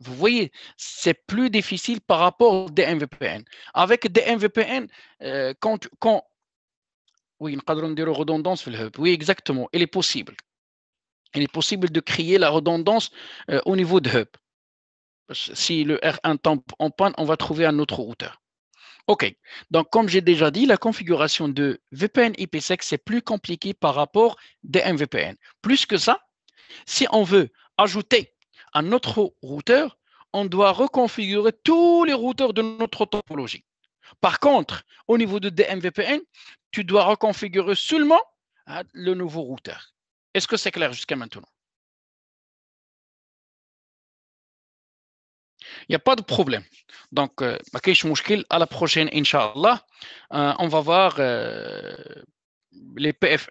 Vous voyez, c'est plus difficile par rapport au DMVPN. Avec DMVPN, euh, quand, quand, oui, une redondance, le hub. oui, exactement, il est possible. Il est possible de créer la redondance euh, au niveau de hub. Si le R1 tombe en panne, on va trouver un autre routeur. OK. Donc, comme j'ai déjà dit, la configuration de VPN IPsec, c'est plus compliqué par rapport à DMVPN. Plus que ça, si on veut ajouter un autre routeur, on doit reconfigurer tous les routeurs de notre topologie. Par contre, au niveau de DMVPN, tu dois reconfigurer seulement hein, le nouveau routeur. Est-ce que c'est clair jusqu'à maintenant Il n'y a pas de problème. Donc, euh, bah, à la prochaine, Inch'Allah, euh, on va voir euh, les PFE.